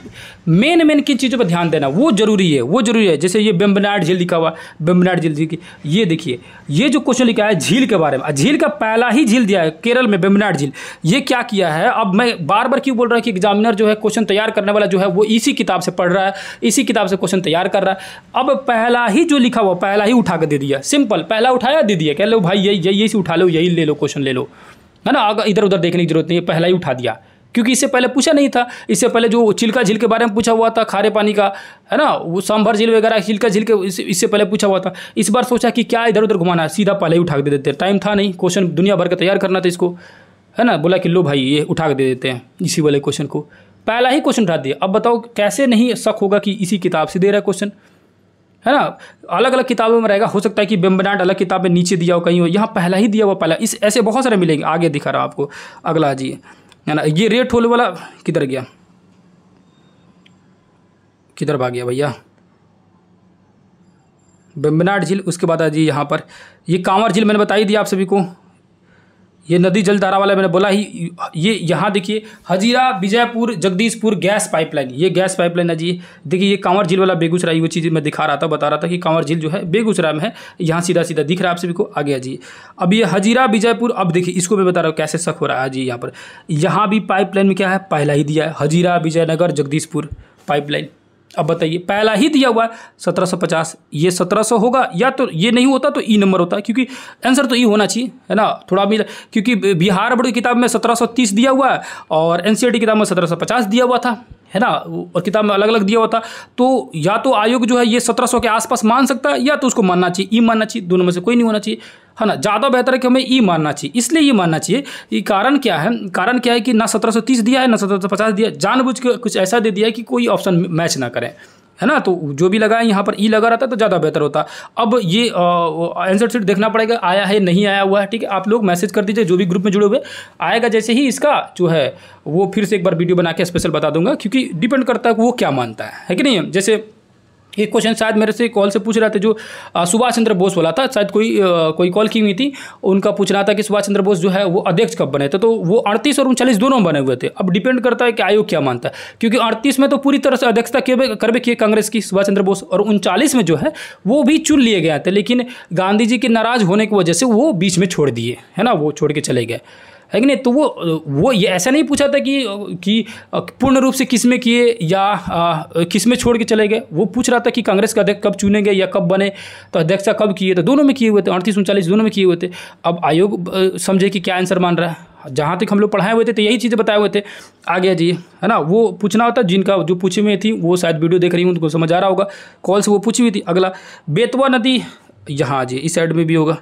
मेन मेन किन चीज़ों पर ध्यान देना वो जरूरी है वो जरूरी है जैसे ये बेम्बनाड झील लिखा हुआ बेम्बनाड झील की ये देखिए ये जो क्वेश्चन लिखा है झील के बारे में झील का पहला ही झील दिया है केरल में बेम्बनाड झील ये क्या किया है अब मैं बार बार क्यों बोल रहा हूँ कि एग्जामिनर जो है क्वेश्चन तैयार करने वाला जो है वो इसी किताब से पढ़ रहा है इसी किताब से क्वेश्चन तैयार कर रहा है अब पहला ही जो लिखा हुआ पहला ही उठा कर दे दिया सिंपल पहला उठाया दे दिया कह लो भाई यही यही से उठा लो यही ले लो क्वेश्चन ले लो है ना अगर इधर उधर देखने की जरूरत नहीं है पहला ही उठा दिया क्योंकि इससे पहले पूछा नहीं था इससे पहले जो चिल्का झील के बारे में पूछा हुआ था खारे पानी का है ना वो सांभर झील वगैरह चिल्का झील के इससे पहले पूछा हुआ था इस बार सोचा कि क्या इधर उधर घुमाना है सीधा पहले ही उठा के दे देते टाइम था नहीं क्वेश्चन दुनिया भर का तैयार करना था इसको है ना बोला कि लो भाई ये उठा के दे देते हैं इसी वाले क्वेश्चन को पहला ही क्वेश्चन उठा दिया अब बताओ कैसे नहीं शक होगा कि इसी किताब से दे रहा है क्वेश्चन है ना अलग अलग किताबों में रहेगा हो सकता है कि बेम्बनाट अलग किताब में नीचे दिया हो कहीं हो यहाँ पहला ही दिया हुआ पहला इस ऐसे बहुत सारे मिलेंगे आगे दिखा रहा आपको अगला जी है ना ये रेट होल वाला किधर गया किधर भाग गया भैया बेम्बनाट झील उसके बाद आ यहाँ पर ये कांवर झील मैंने बताई दिया आप सभी को ये नदी जल धारा वाला मैंने बोला ही ये यहाँ देखिए हजीरा विजयपुर जगदीशपुर गैस पाइपलाइन ये गैस पाइपलाइन है जी देखिए ये कांवर झील वाला बेगूसराय वो चीज़ मैं दिखा रहा था बता रहा था कि कांवर झील जो है बेगूसराय में है यहाँ सीधा सीधा दिख रहा है आप सभी को आगे गया जी अब ये हजीरा विजयपुर अब देखिए इसको मैं बता रहा हूँ कैसे शक हो रहा है जी यहाँ पर यहाँ भी पाइपलाइन में क्या है पहला ही दिया है हजीरा विजयनगर जगदीशपुर पाइपलाइन अब बताइए पहला ही दिया हुआ है सत्रह सौ पचास ये सत्रह सौ होगा या तो ये नहीं होता तो ई नंबर होता क्योंकि आंसर तो ई होना चाहिए है ना थोड़ा मिला क्योंकि बिहार बोर्ड की किताब में सत्रह सौ तीस दिया हुआ है और एन किताब में सत्रह सौ पचास दिया हुआ था है ना और किताब में अलग अलग दिया हुआ था तो या तो आयोग जो है ये सत्रह के आसपास मान सकता है या तो उसको मानना चाहिए ई मानना चाहिए दोनों में से कोई नहीं होना चाहिए है ना ज़्यादा बेहतर है कि हमें ई मानना चाहिए इसलिए ये मानना चाहिए कि कारण क्या है कारण क्या है कि ना सत्रह दिया है ना सत्रह दिया जानबूझ के कुछ ऐसा दे दिया है कि कोई ऑप्शन मैच ना करें है ना तो जो भी लगा है यहाँ पर ई लगा रहता है तो ज़्यादा बेहतर होता अब ये आंसर शीट देखना पड़ेगा आया है नहीं आया हुआ है ठीक है आप लोग मैसेज कर दीजिए जो भी ग्रुप में जुड़े हुए आएगा जैसे ही इसका जो है वो फिर से एक बार वीडियो बना के स्पेशल बता दूंगा क्योंकि डिपेंड करता है वो क्या मानता है है कि नहीं जैसे एक क्वेश्चन शायद मेरे से कॉल से पूछ रहा था जो सुभाष चंद्र बोस बोला था शायद कोई आ, कोई कॉल की हुई थी उनका पूछ रहा था कि सुभाष चंद्र बोस जो है वो अध्यक्ष कब बने थे तो वो अड़तीस और उनचालीस दोनों बने हुए थे अब डिपेंड करता है कि आयोग क्या मानता है क्योंकि अड़तीस में तो पूरी तरह से अध्यक्षता कर भी किए कांग्रेस की सुभाष चंद्र बोस और उनचालीस में जो है वो भी चुन लिए गए थे लेकिन गांधी जी के नाराज होने की वजह से वो बीच में छोड़ दिए है ना वो छोड़ के चले गए है कि नहीं तो वो वो ये ऐसा नहीं पूछा था कि कि पूर्ण रूप से किस में किए या किस में छोड़ के चले गए वो पूछ रहा था कि कांग्रेस का अध्यक्ष कब चुनेंगे या कब बने तो अध्यक्षता कब किए तो दोनों में किए हुए थे अड़तीस उनचालीस दोनों में किए हुए थे अब आयोग समझे कि क्या आंसर मान रहा है जहाँ तक हम लोग पढ़ाए हुए थे तो यही चीज़ें बताए हुए थे आ गया जी है ना वो पूछना होता जिनका जो पूछी हुई थी वो शायद वीडियो देख रही हूँ उनको समझ आ रहा होगा कॉल से वो पूछी हुई थी अगला बेतवा नदी यहाँ जी इस साइड में भी होगा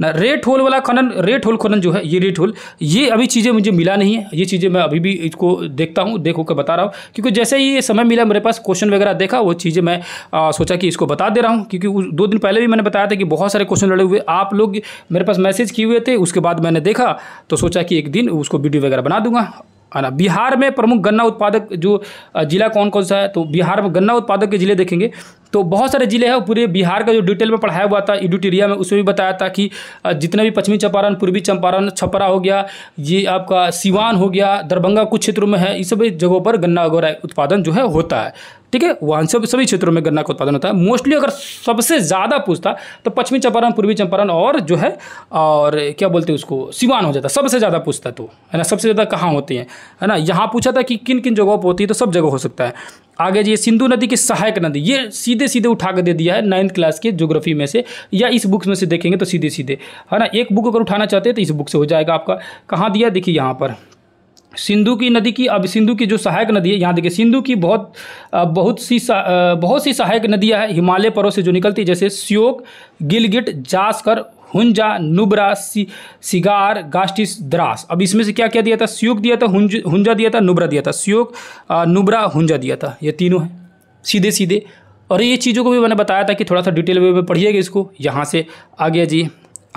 ना रेट होल वाला खनन रेट होल खनन जो है ये रेट होल ये अभी चीज़ें मुझे मिला नहीं है ये चीज़ें मैं अभी भी इसको देखता हूँ देखो के बता रहा हूँ क्योंकि जैसे ही ये समय मिला मेरे पास क्वेश्चन वगैरह देखा वो चीज़ें मैं आ, सोचा कि इसको बता दे रहा हूँ क्योंकि दो दिन पहले भी मैंने बताया था कि बहुत सारे क्वेश्चन लड़े हुए आप लोग मेरे पास मैसेज किए हुए थे उसके बाद मैंने देखा तो सोचा कि एक दिन उसको वीडियो वगैरह बना दूंगा है ना बिहार में प्रमुख गन्ना उत्पादक जो जिला कौन कौन सा है तो बिहार में गन्ना उत्पादक के ज़िले देखेंगे तो बहुत सारे ज़िले हैं पूरे बिहार का जो डिटेल में पढ़ाया हुआ था एडिटोरिया में उसमें भी बताया था कि जितना भी पश्चिमी चंपारण पूर्वी चंपारण छपरा हो गया ये आपका सिवान हो गया दरभंगा कुछ क्षेत्रों में है इस सभी जगहों पर गन्ना वगैरह उत्पादन जो है होता है ठीक है वहां से सभी क्षेत्रों में गन्ना का उत्पादन होता है मोस्टली अगर सबसे ज़्यादा पूछता तो पश्चिमी चंपारण पूर्वी चंपारण और जो है और क्या बोलते हैं उसको सिवान हो जाता सबसे ज़्यादा पूछता तो है ना सबसे ज़्यादा कहाँ होती हैं है ना यहाँ पूछा था कि किन किन जगहों पर होती है तो सब जगह हो सकता है आगे जी सिंधु नदी की सहायक नदी ये सीधे सीधे उठा कर दे दिया है नाइन्थ क्लास के ज्योग्राफी में से या इस बुक्स में से देखेंगे तो सीधे सीधे है ना एक बुक अगर उठाना चाहते हैं तो इस बुक से हो जाएगा आपका कहाँ दिया देखिए यहाँ पर सिंधु की नदी की अब सिंधु की जो सहायक नदी है यहाँ देखिए सिंधु की बहुत बहुत सी बहुत सी सहायक नदियाँ हैं हिमालय पर्वत से जो निकलती है जैसे श्योक गिलगिट जास्कर हुंजा नुब्रा सी, सिगार गास्टिस द्रास अब इसमें से क्या क्या दिया था सियोग दिया था हुंज हुंजा दिया था नुब्रा दिया था स्योक नुब्रा हुंजा दिया था ये तीनों हैं सीधे सीधे और ये चीज़ों को भी मैंने बताया था कि थोड़ा सा डिटेल वे में पढ़िएगा इसको यहाँ से आगे जी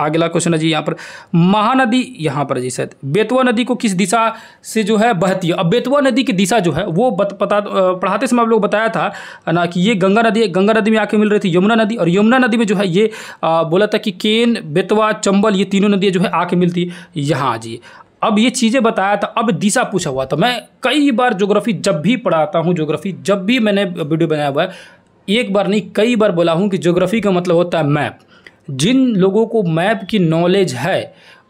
अगला क्वेश्चन है जी यहाँ पर महानदी यहाँ पर जी शायद बेतवा नदी को किस दिशा से जो है बहती है अब बेतवा नदी की दिशा जो है वो बत, पता पढ़ाते समय आप लोग बताया था ना कि ये गंगा नदी है गंगा नदी में आके मिल रही थी यमुना नदी और यमुना नदी में जो है ये आ, बोला था कि केन बेतवा चंबल ये तीनों नदियाँ जो है आके मिलती यहाँ जी अब ये चीज़ें बताया था अब दिशा पूछा हुआ था मैं कई बार जोग्राफी जब भी पढ़ाता हूँ जोग्राफी जब भी मैंने वीडियो बनाया हुआ है एक बार नहीं कई बार बोला हूँ कि जोग्राफी का मतलब होता है मैप जिन लोगों को मैप की नॉलेज है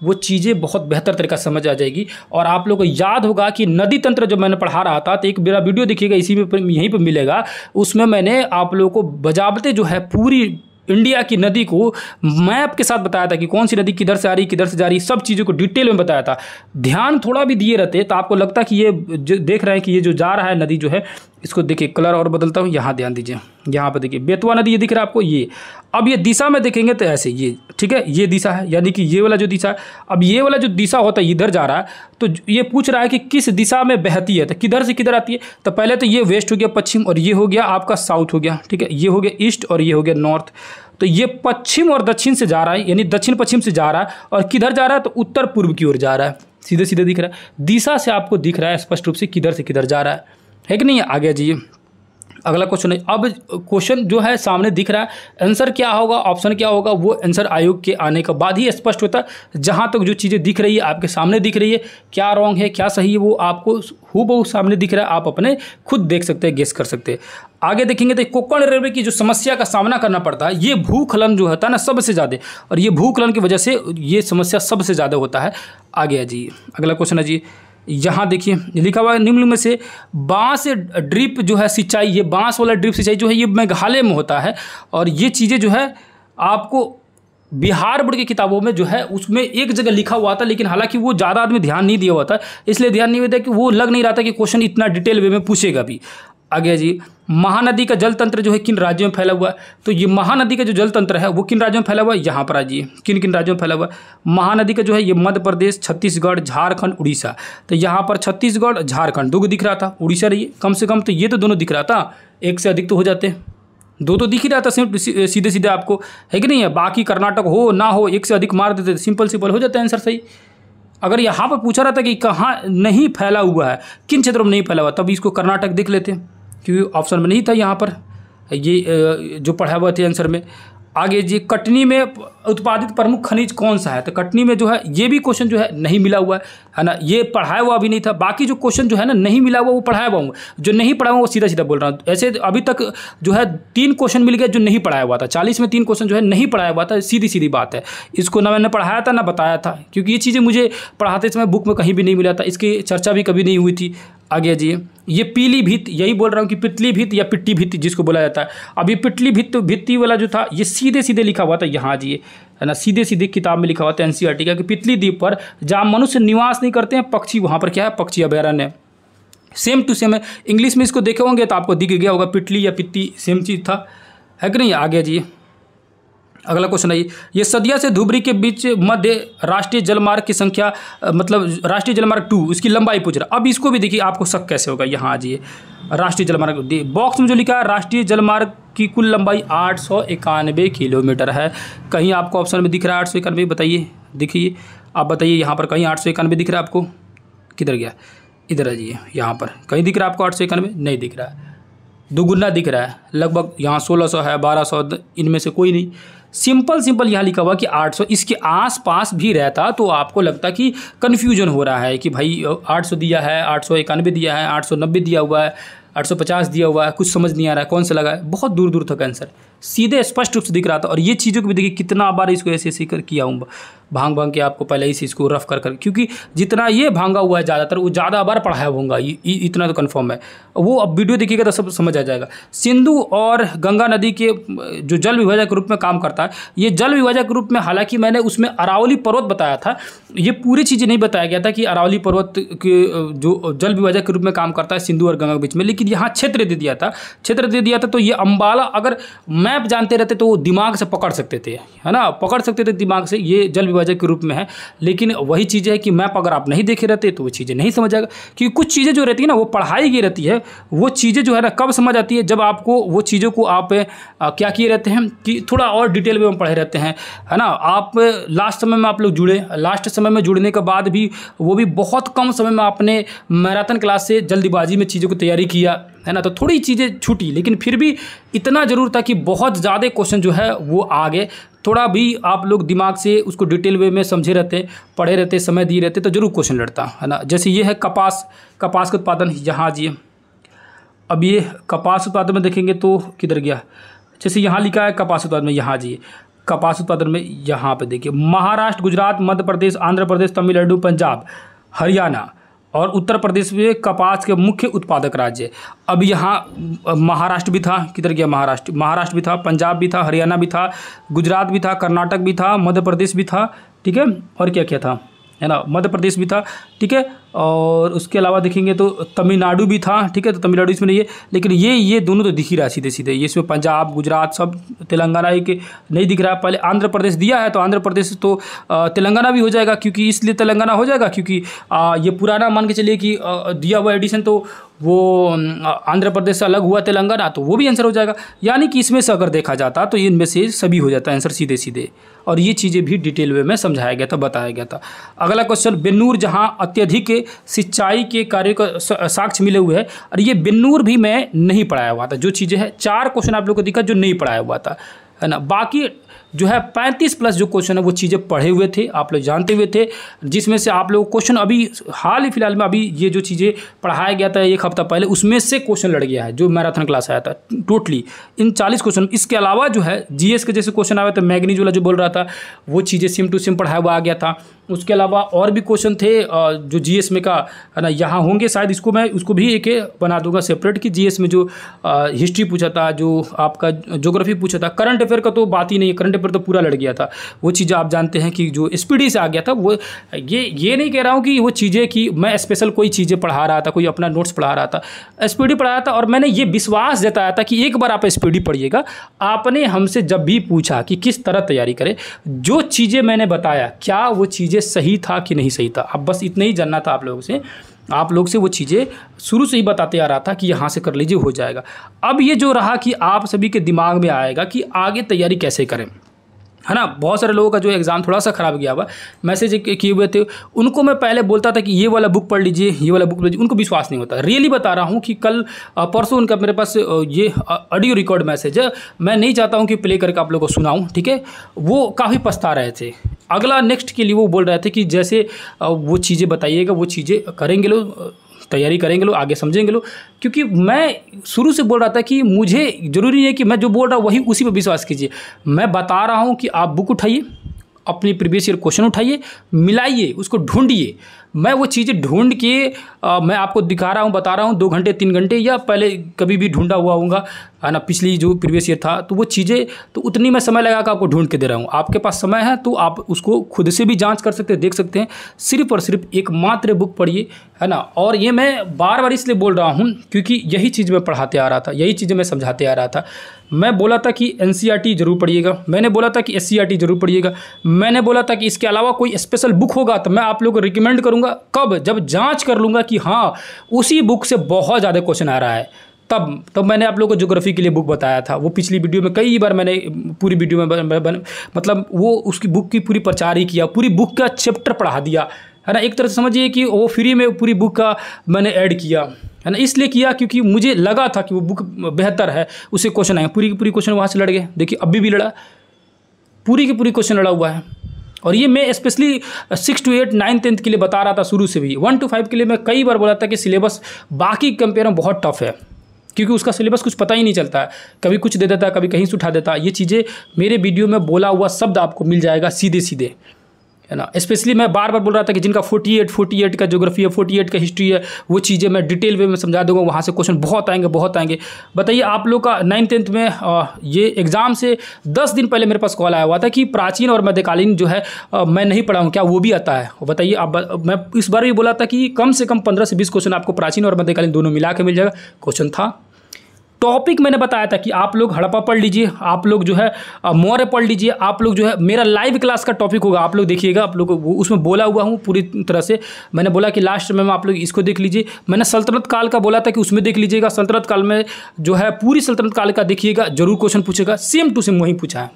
वो चीज़ें बहुत बेहतर तरीका समझ आ जाएगी और आप लोगों को याद होगा कि नदी तंत्र जब मैंने पढ़ा रहा था तो एक मेरा वीडियो देखिएगा इसी में यहीं पर मिलेगा उसमें मैंने आप लोगों को बजावटें जो है पूरी इंडिया की नदी को मैप के साथ बताया था कि कौन सी नदी किधर से आ रही किधर से जा रही सब चीज़ों को डिटेल में बताया था ध्यान थोड़ा भी दिए रहते तो आपको लगता कि ये देख रहे हैं कि ये जो जा रहा है नदी जो है इसको देखिए कलर और बदलता हूँ यहाँ ध्यान दीजिए यहाँ पर देखिए बेतवा नदी ये दिख रहा है आपको ये अब ये दिशा में देखेंगे तो ऐसे ये ठीक है ये दिशा है यानी कि ये वाला जो दिशा है अब ये वाला जो दिशा होता है इधर जा रहा है तो ये पूछ रहा है कि किस दिशा में बहती है तो किधर से किधर आती है तो पहले तो ये वेस्ट हो गया पश्चिम और ये हो गया आपका साउथ हो गया ठीक है ये हो गया ईस्ट और ये हो गया नॉर्थ तो ये पश्चिम और दक्षिण से जा रहा है यानी दक्षिण पश्चिम से जा रहा है और किधर जा रहा है तो उत्तर पूर्व की ओर जा रहा है सीधे सीधे दिख रहा है दिशा से आपको दिख रहा है स्पष्ट रूप से किधर से किधर जा रहा है है कि नहीं आगे जाइए अगला क्वेश्चन है अब क्वेश्चन जो है सामने दिख रहा है आंसर क्या होगा ऑप्शन क्या होगा वो आंसर आयोग के आने के बाद ही स्पष्ट होता है जहाँ तक तो जो चीज़ें दिख रही है आपके सामने दिख रही है क्या रॉन्ग है क्या सही है वो आपको हु सामने दिख रहा है आप अपने खुद देख सकते हैं गेस कर सकते हैं आगे देखेंगे तो कोकण रेलवे की जो समस्या का सामना करना पड़ता है ये भूखलन जो होता है ना सबसे ज़्यादा और ये भूखलन की वजह से ये समस्या सबसे ज़्यादा होता है आगे है जी अगला क्वेश्चन है जी यहाँ देखिए लिखा हुआ है निम्न में से बांस ड्रिप जो है सिंचाई ये बांस वाला ड्रिप सिंचाई जो है ये मेघालय में होता है और ये चीज़ें जो है आपको बिहार बोर्ड की किताबों में जो है उसमें एक जगह लिखा हुआ था लेकिन हालांकि वो ज़्यादा आदमी ध्यान नहीं दिया हुआ था इसलिए ध्यान नहीं दिया कि वो लग नहीं रहा था कि क्वेश्चन इतना डिटेल वे में पूछेगा भी आगे जी महानदी का जल तंत्र जो है किन राज्यों में फैला हुआ है तो ये महानदी का जो जल तंत्र है वो किन राज्यों में फैला हुआ है यहाँ पर आ जाइए किन किन राज्यों में फैला हुआ है महानदी का जो है ये मध्य प्रदेश छत्तीसगढ़ झारखंड उड़ीसा तो यहाँ पर छत्तीसगढ़ झारखंड दो दिख रहा था उड़ीसा रहिए कम से कम तो ये तो दोनों दिख रहा था एक से अधिक तो हो जाते दो तो दिख ही रहा था सिर्फ सीधे सीधे आपको है कि नहीं है बाकी कर्नाटक हो ना हो एक से अधिक मार देते सिंपल सिंपल हो जाता है आंसर सही अगर यहाँ पर पूछा रहा था कि कहाँ नहीं फैला हुआ है किन क्षेत्रों में नहीं फैला हुआ तब इसको कर्नाटक देख लेते हैं क्योंकि ऑप्शन में नहीं था यहाँ पर ये जो पढ़ा हुआ थे आंसर में आगे जी कटनी में उत्पादित प्रमुख खनिज कौन सा है तो कटनी में जो है ये भी क्वेश्चन जो है नहीं मिला हुआ है है ना ये पढ़ाया हुआ भी नहीं था बाकी जो क्वेश्चन जो है ना नहीं मिला हुआ वो पढ़ाया हुआ हूँ जो नहीं पढ़ा हुआ वो सीधा सीधा बोल रहा हूँ ऐसे अभी तक जो है तीन क्वेश्चन मिल गया जो नहीं पढ़ाया हुआ था चालीस में तीन क्वेश्चन जो है नहीं पढ़ाया हुआ था सीधी सीधी बात है इसको ना मैंने पढ़ाया था ना बताया था क्योंकि ये चीज़ें मुझे पढ़ाते समय बुक में कहीं भी नहीं मिला था इसकी चर्चा भी कभी नहीं हुई थी आगे जी ये पीली भित्त यही बोल रहा हूँ कि पितली भित्त या पिट्टी भित्त जिसको बोला जाता है अब ये पिटली भित्त भित्ती वाला जो था ये सीधे सीधे लिखा हुआ था यहाँ जी है ना सीधे सीधे किताब में लिखा हुआ था एन का कि पितली द्वीप पर जहाँ मनुष्य निवास नहीं करते हैं पक्षी वहाँ पर क्या है पक्षी अभ्यारण्य सेम टू सेम है इंग्लिश में इसको देखे होंगे तो आपको दिख गया होगा पिटली या पित्ती सेम चीज़ था है कि नहीं आगे जी अगला क्वेश्चन है ये सदिया से धुबरी के बीच मध्य राष्ट्रीय जलमार्ग की संख्या मतलब राष्ट्रीय जलमार्ग टू इसकी लंबाई पूछ रहा अब इसको भी देखिए आपको शक कैसे होगा यहाँ आ जाइए राष्ट्रीय जलमार्ग बॉक्स में जो लिखा है राष्ट्रीय जलमार्ग की कुल लंबाई आठ सौ इक्यानवे किलोमीटर है कहीं आपको ऑप्शन में दिख रहा है आठ सौ इक्यानवे बताइए देखिए आप बताइए यहाँ पर कहीं आठ सौ इक्यानवे दिख रहा है आपको किधर गया इधर आ जाइए यहाँ पर कहीं दिख रहा है आपको आठ सौ इक्यानवे नहीं दिख रहा है दुगुना दिख रहा है लगभग यहाँ सोलह सौ है बारह सौ इनमें से कोई नहीं सिंपल सिंपल यहाँ लिखा हुआ कि 800 इसके आसपास भी रहता तो आपको लगता कि कन्फ्यूजन हो रहा है कि भाई 800 दिया है आठ दिया है नब्बे दिया हुआ है पचास दिया हुआ है कुछ समझ नहीं आ रहा है कौन सा लगा है बहुत दूर दूर तक आंसर सीधे स्पष्ट रूप से दिख रहा था और ये चीज़ों को भी देखिए कितना बार इसको ऐसे ऐसे कर किया हूँ भांग भांग के आपको पहले इस को रफ कर कर क्योंकि जितना ये भांगा हुआ है ज़्यादातर वो ज़्यादा बार पढ़ाया होगा इतना तो कन्फर्म है वो अब वीडियो देखिएगा तो सब समझ आ जाएगा सिंधु और गंगा नदी के जो जल विभाजक के रूप में काम करता है ये जल विभाजक के रूप में हालांकि मैंने उसमें अरावली पर्वत बताया था ये पूरी चीज़ें नहीं बताया गया था कि अरावली पर्वत के जो जल विभाजक के रूप में काम करता है सिंधु और गंगा के बीच में लेकिन यहाँ क्षेत्र दे दिया था क्षेत्र दे दिया था तो ये अम्बाला अगर मैं मैप जानते रहते तो वो दिमाग से पकड़ सकते थे है ना पकड़ सकते थे दिमाग से ये जल विभाजक के रूप में है लेकिन वही चीज़ है कि मैप अगर आप नहीं देखे रहते तो वो चीज़ें नहीं समझ आएगा क्योंकि कुछ चीज़ें जो रहती है ना वो पढ़ाई गई रहती है वो चीज़ें जो है ना कब समझ आती है जब आपको वो चीज़ों को आप क्या किए रहते हैं कि थोड़ा और डिटेल में पढ़े रहते हैं है ना आप लास्ट समय में आप लोग जुड़े लास्ट समय में जुड़ने के बाद भी वो भी बहुत कम समय में आपने मैराथन क्लास से जल्दबाजी में चीज़ों की तैयारी किया है ना तो थोड़ी चीज़ें छूटी लेकिन फिर भी इतना ज़रूर था कि बहुत ज़्यादा क्वेश्चन जो है वो आ गए थोड़ा भी आप लोग दिमाग से उसको डिटेल वे में समझे रहते पढ़े रहते समय दिए रहते तो जरूर क्वेश्चन लड़ता है ना जैसे ये है कपास कपास का उत्पादन यहाँ जी अब ये कपास उत्पादन में देखेंगे तो किधर गया जैसे यहाँ लिखा है कपास उत्पादन में यहाँ जी कपास उत्पादन में यहाँ पे देखिए महाराष्ट्र गुजरात मध्य प्रदेश आंध्र प्रदेश तमिलनाडु पंजाब हरियाणा और उत्तर प्रदेश में कपास के मुख्य उत्पादक राज्य अब यहाँ महाराष्ट्र भी था किधर गया महाराष्ट्र महाराष्ट्र भी था पंजाब भी था हरियाणा भी था गुजरात भी था कर्नाटक भी था मध्य प्रदेश भी था ठीक है और क्या क्या था है ना मध्य प्रदेश भी था ठीक है और उसके अलावा देखेंगे तो तमिलनाडु भी था ठीक है तो तमिलनाडु इसमें नहीं है लेकिन ये ये दोनों तो दिख ही रहा है सीधे सीधे इसमें पंजाब गुजरात सब तेलंगाना एक नहीं दिख रहा पहले आंध्र प्रदेश दिया है तो आंध्र प्रदेश तो तेलंगाना भी हो जाएगा क्योंकि इसलिए तेलंगाना हो जाएगा क्योंकि ये पुराना मान के चलिए कि दिया हुआ एडिशन तो वो आंध्र प्रदेश से अलग हुआ तेलंगाना तो वो भी आंसर हो जाएगा यानी कि इसमें से अगर देखा जाता तो इनमें से सभी हो जाता आंसर सीधे सीधे और ये चीज़ें भी डिटेल वे में समझाया गया था बताया गया था अगला क्वेश्चन बेनूर जहाँ अत्यधिक सिंचाई के कार्य का साक्ष्य मिले हुए हैं और ये बिन्नूर भी मैं नहीं पढ़ाया हुआ था जो चीज़ें हैं चार क्वेश्चन आप लोग को दिखा जो नहीं पढ़ाया हुआ था है ना बाकी जो है पैंतीस प्लस जो क्वेश्चन है वो चीज़ें पढ़े हुए थे आप लोग जानते हुए थे जिसमें से आप लोग क्वेश्चन अभी हाल ही फिलहाल में अभी ये जो चीज़ें पढ़ाया गया था एक हफ्ता पहले उसमें से क्वेश्चन लड़ गया है जो मैराथन क्लास आया था टोटली इन चालीस क्वेश्चन इसके अलावा जो है जीएस के जैसे क्वेश्चन आया था मैगनीज वाला जो बोल रहा था वो चीज़ें सिम टू सिम पढ़ाया हुआ आ गया था उसके अलावा और भी क्वेश्चन थे जो जी में का है ना यहाँ होंगे शायद इसको मैं उसको भी एक बना दूंगा सेपरेट कि जी में जो हिस्ट्री पूछा था जो आपका जोग्राफी पूछा था करंट अफेयर का तो बात ही नहीं है करंट अफेयर तो पूरा लड़ गया था वो चीज़ आप जानते हैं कि जो स्पीडी से आ गया था वो ये ये नहीं कह रहा हूँ कि वो चीज़ें कि मैं स्पेशल कोई चीज़ें पढ़ा रहा था कोई अपना नोट्स पढ़ा रहा था स्पीडी पढ़ाया था और मैंने ये विश्वास जताया था कि एक बार आप स्पीडी पढ़िएगा आपने हमसे जब भी पूछा कि किस तरह तैयारी करें जो चीज़ें मैंने बताया क्या वो चीज़ें सही था कि नहीं सही था अब बस इतना ही जानना था आप लोगों से आप लोग से वो चीज़ें शुरू से ही बताते आ रहा था कि यहाँ से कर लीजिए हो जाएगा अब ये जो रहा कि आप सभी के दिमाग में आएगा कि आगे तैयारी कैसे करें है ना बहुत सारे लोगों का जो एग्ज़ाम थोड़ा सा ख़राब गया हुआ मैसेज किए हुए थे उनको मैं पहले बोलता था कि ये वाला बुक पढ़ लीजिए ये वाला बुक पढ़ लीजिए उनको विश्वास नहीं होता रियली बता रहा हूँ कि कल परसों उनका मेरे पास ये ऑडियो रिकॉर्ड मैसेज है मैं नहीं चाहता हूँ कि प्ले करके आप लोगों को सुनाऊँ ठीक है वो काफ़ी पछता रहे थे अगला नेक्स्ट के लिए वो बोल रहे थे कि जैसे वो चीज़ें बताइएगा वो चीज़ें करेंगे लोग तैयारी करेंगे लोग आगे समझेंगे लोग क्योंकि मैं शुरू से बोल रहा था कि मुझे ज़रूरी है कि मैं जो बोल रहा हूँ वही उसी पर विश्वास कीजिए मैं बता रहा हूँ कि आप बुक उठाइए अपने प्रीवियस ईयर क्वेश्चन उठाइए मिलाइए उसको ढूंढिए मैं वो चीज़ें ढूंढ के आ, मैं आपको दिखा रहा हूँ बता रहा हूँ दो घंटे तीन घंटे या पहले कभी भी ढूंढा हुआ होगा है ना पिछली जो प्रीवियस ईयर था तो वो चीज़ें तो उतनी मैं समय लगा कर आपको ढूंढ के दे रहा हूँ आपके पास समय है तो आप उसको खुद से भी जाँच कर सकते हैं देख सकते हैं सिर्फ और सिर्फ एकमात्र बुक पढ़िए है ना और ये मैं बार बार इसलिए बोल रहा हूँ क्योंकि यही चीज़ मैं पढ़ाते आ रहा था यही चीज़ें मैं समझाते आ रहा था मैं बोला था कि एन e जरूर पढ़िएगा मैंने बोला था कि एस e जरूर पढ़िएगा मैंने बोला था कि इसके अलावा कोई स्पेशल बुक होगा तो मैं आप लोग को रिकमेंड करूँगा कब जब जाँच कर लूँगा कि हाँ उसी बुक से बहुत ज़्यादा क्वेश्चन आ रहा है तब तब मैंने आप लोगों को ज्योग्राफी के लिए बुक बताया था वो पिछली वीडियो में कई बार मैंने पूरी वीडियो में बन, बन, मतलब वो उसकी बुक की पूरी प्रचार ही किया पूरी बुक का चैप्टर पढ़ा दिया है ना एक तरह से समझिए कि वो फ्री में पूरी बुक का मैंने ऐड किया है ना इसलिए किया क्योंकि मुझे लगा था कि वो बुक बेहतर है उसे क्वेश्चन आए पूरी की पूरी क्वेश्चन वहाँ से लड़ गए देखिए अभी भी लड़ा पूरी की पूरी क्वेश्चन लड़ा हुआ है और ये मैं specially six to eight nine tenth के लिए बता रहा था शुरू से भी वन टू फाइव के लिए मैं कई बार बोला था कि सिलेबस बाकी कंपेयर में बहुत टफ है क्योंकि उसका सिलेबस कुछ पता ही नहीं चलता है कभी कुछ दे देता है कभी कहीं से उठा देता है ये चीज़ें मेरे वीडियो में बोला हुआ शब्द आपको मिल जाएगा सीधे सीधे है ना स्पेशली मैं बार बार बोल रहा था कि जिनका 48 48 का ज्योग्राफी है 48 का हिस्ट्री है वो चीज़ें मैं डिटेल वे में समझा दूंगा वहाँ से क्वेश्चन बहुत आएंगे बहुत आएंगे बताइए आप लोग का नाइन टेंथ में ये एग्ज़ाम से दस दिन पहले मेरे पास कॉल आया हुआ था कि प्राचीन और मध्यकालीन जो है मैं नहीं पढ़ा हूँ क्या वो भी आता है बताइए आप मैं इस बार भी बोला था कि कम से कम पंद्रह से बीस क्वेश्चन आपको प्राचीन और मध्यकालीन दोनों मिला के मिल जाएगा क्वेश्चन था टॉपिक मैंने बताया था कि आप लोग हड़प्पा पढ़ लीजिए आप लोग जो है मौर्य पढ़ लीजिए आप लोग जो है मेरा लाइव क्लास का टॉपिक होगा आप लोग देखिएगा आप लोग उसमें बोला हुआ हूँ पूरी तरह से मैंने बोला कि लास्ट में आप लोग इसको देख लीजिए मैंने सल्तनत काल का बोला था कि उसमें देख लीजिएगा सल्तनत काल में जो है पूरी सल्तनत काल का देखिएगा जरूर क्वेश्चन पूछेगा सेम टू सेम वहीं पूछा है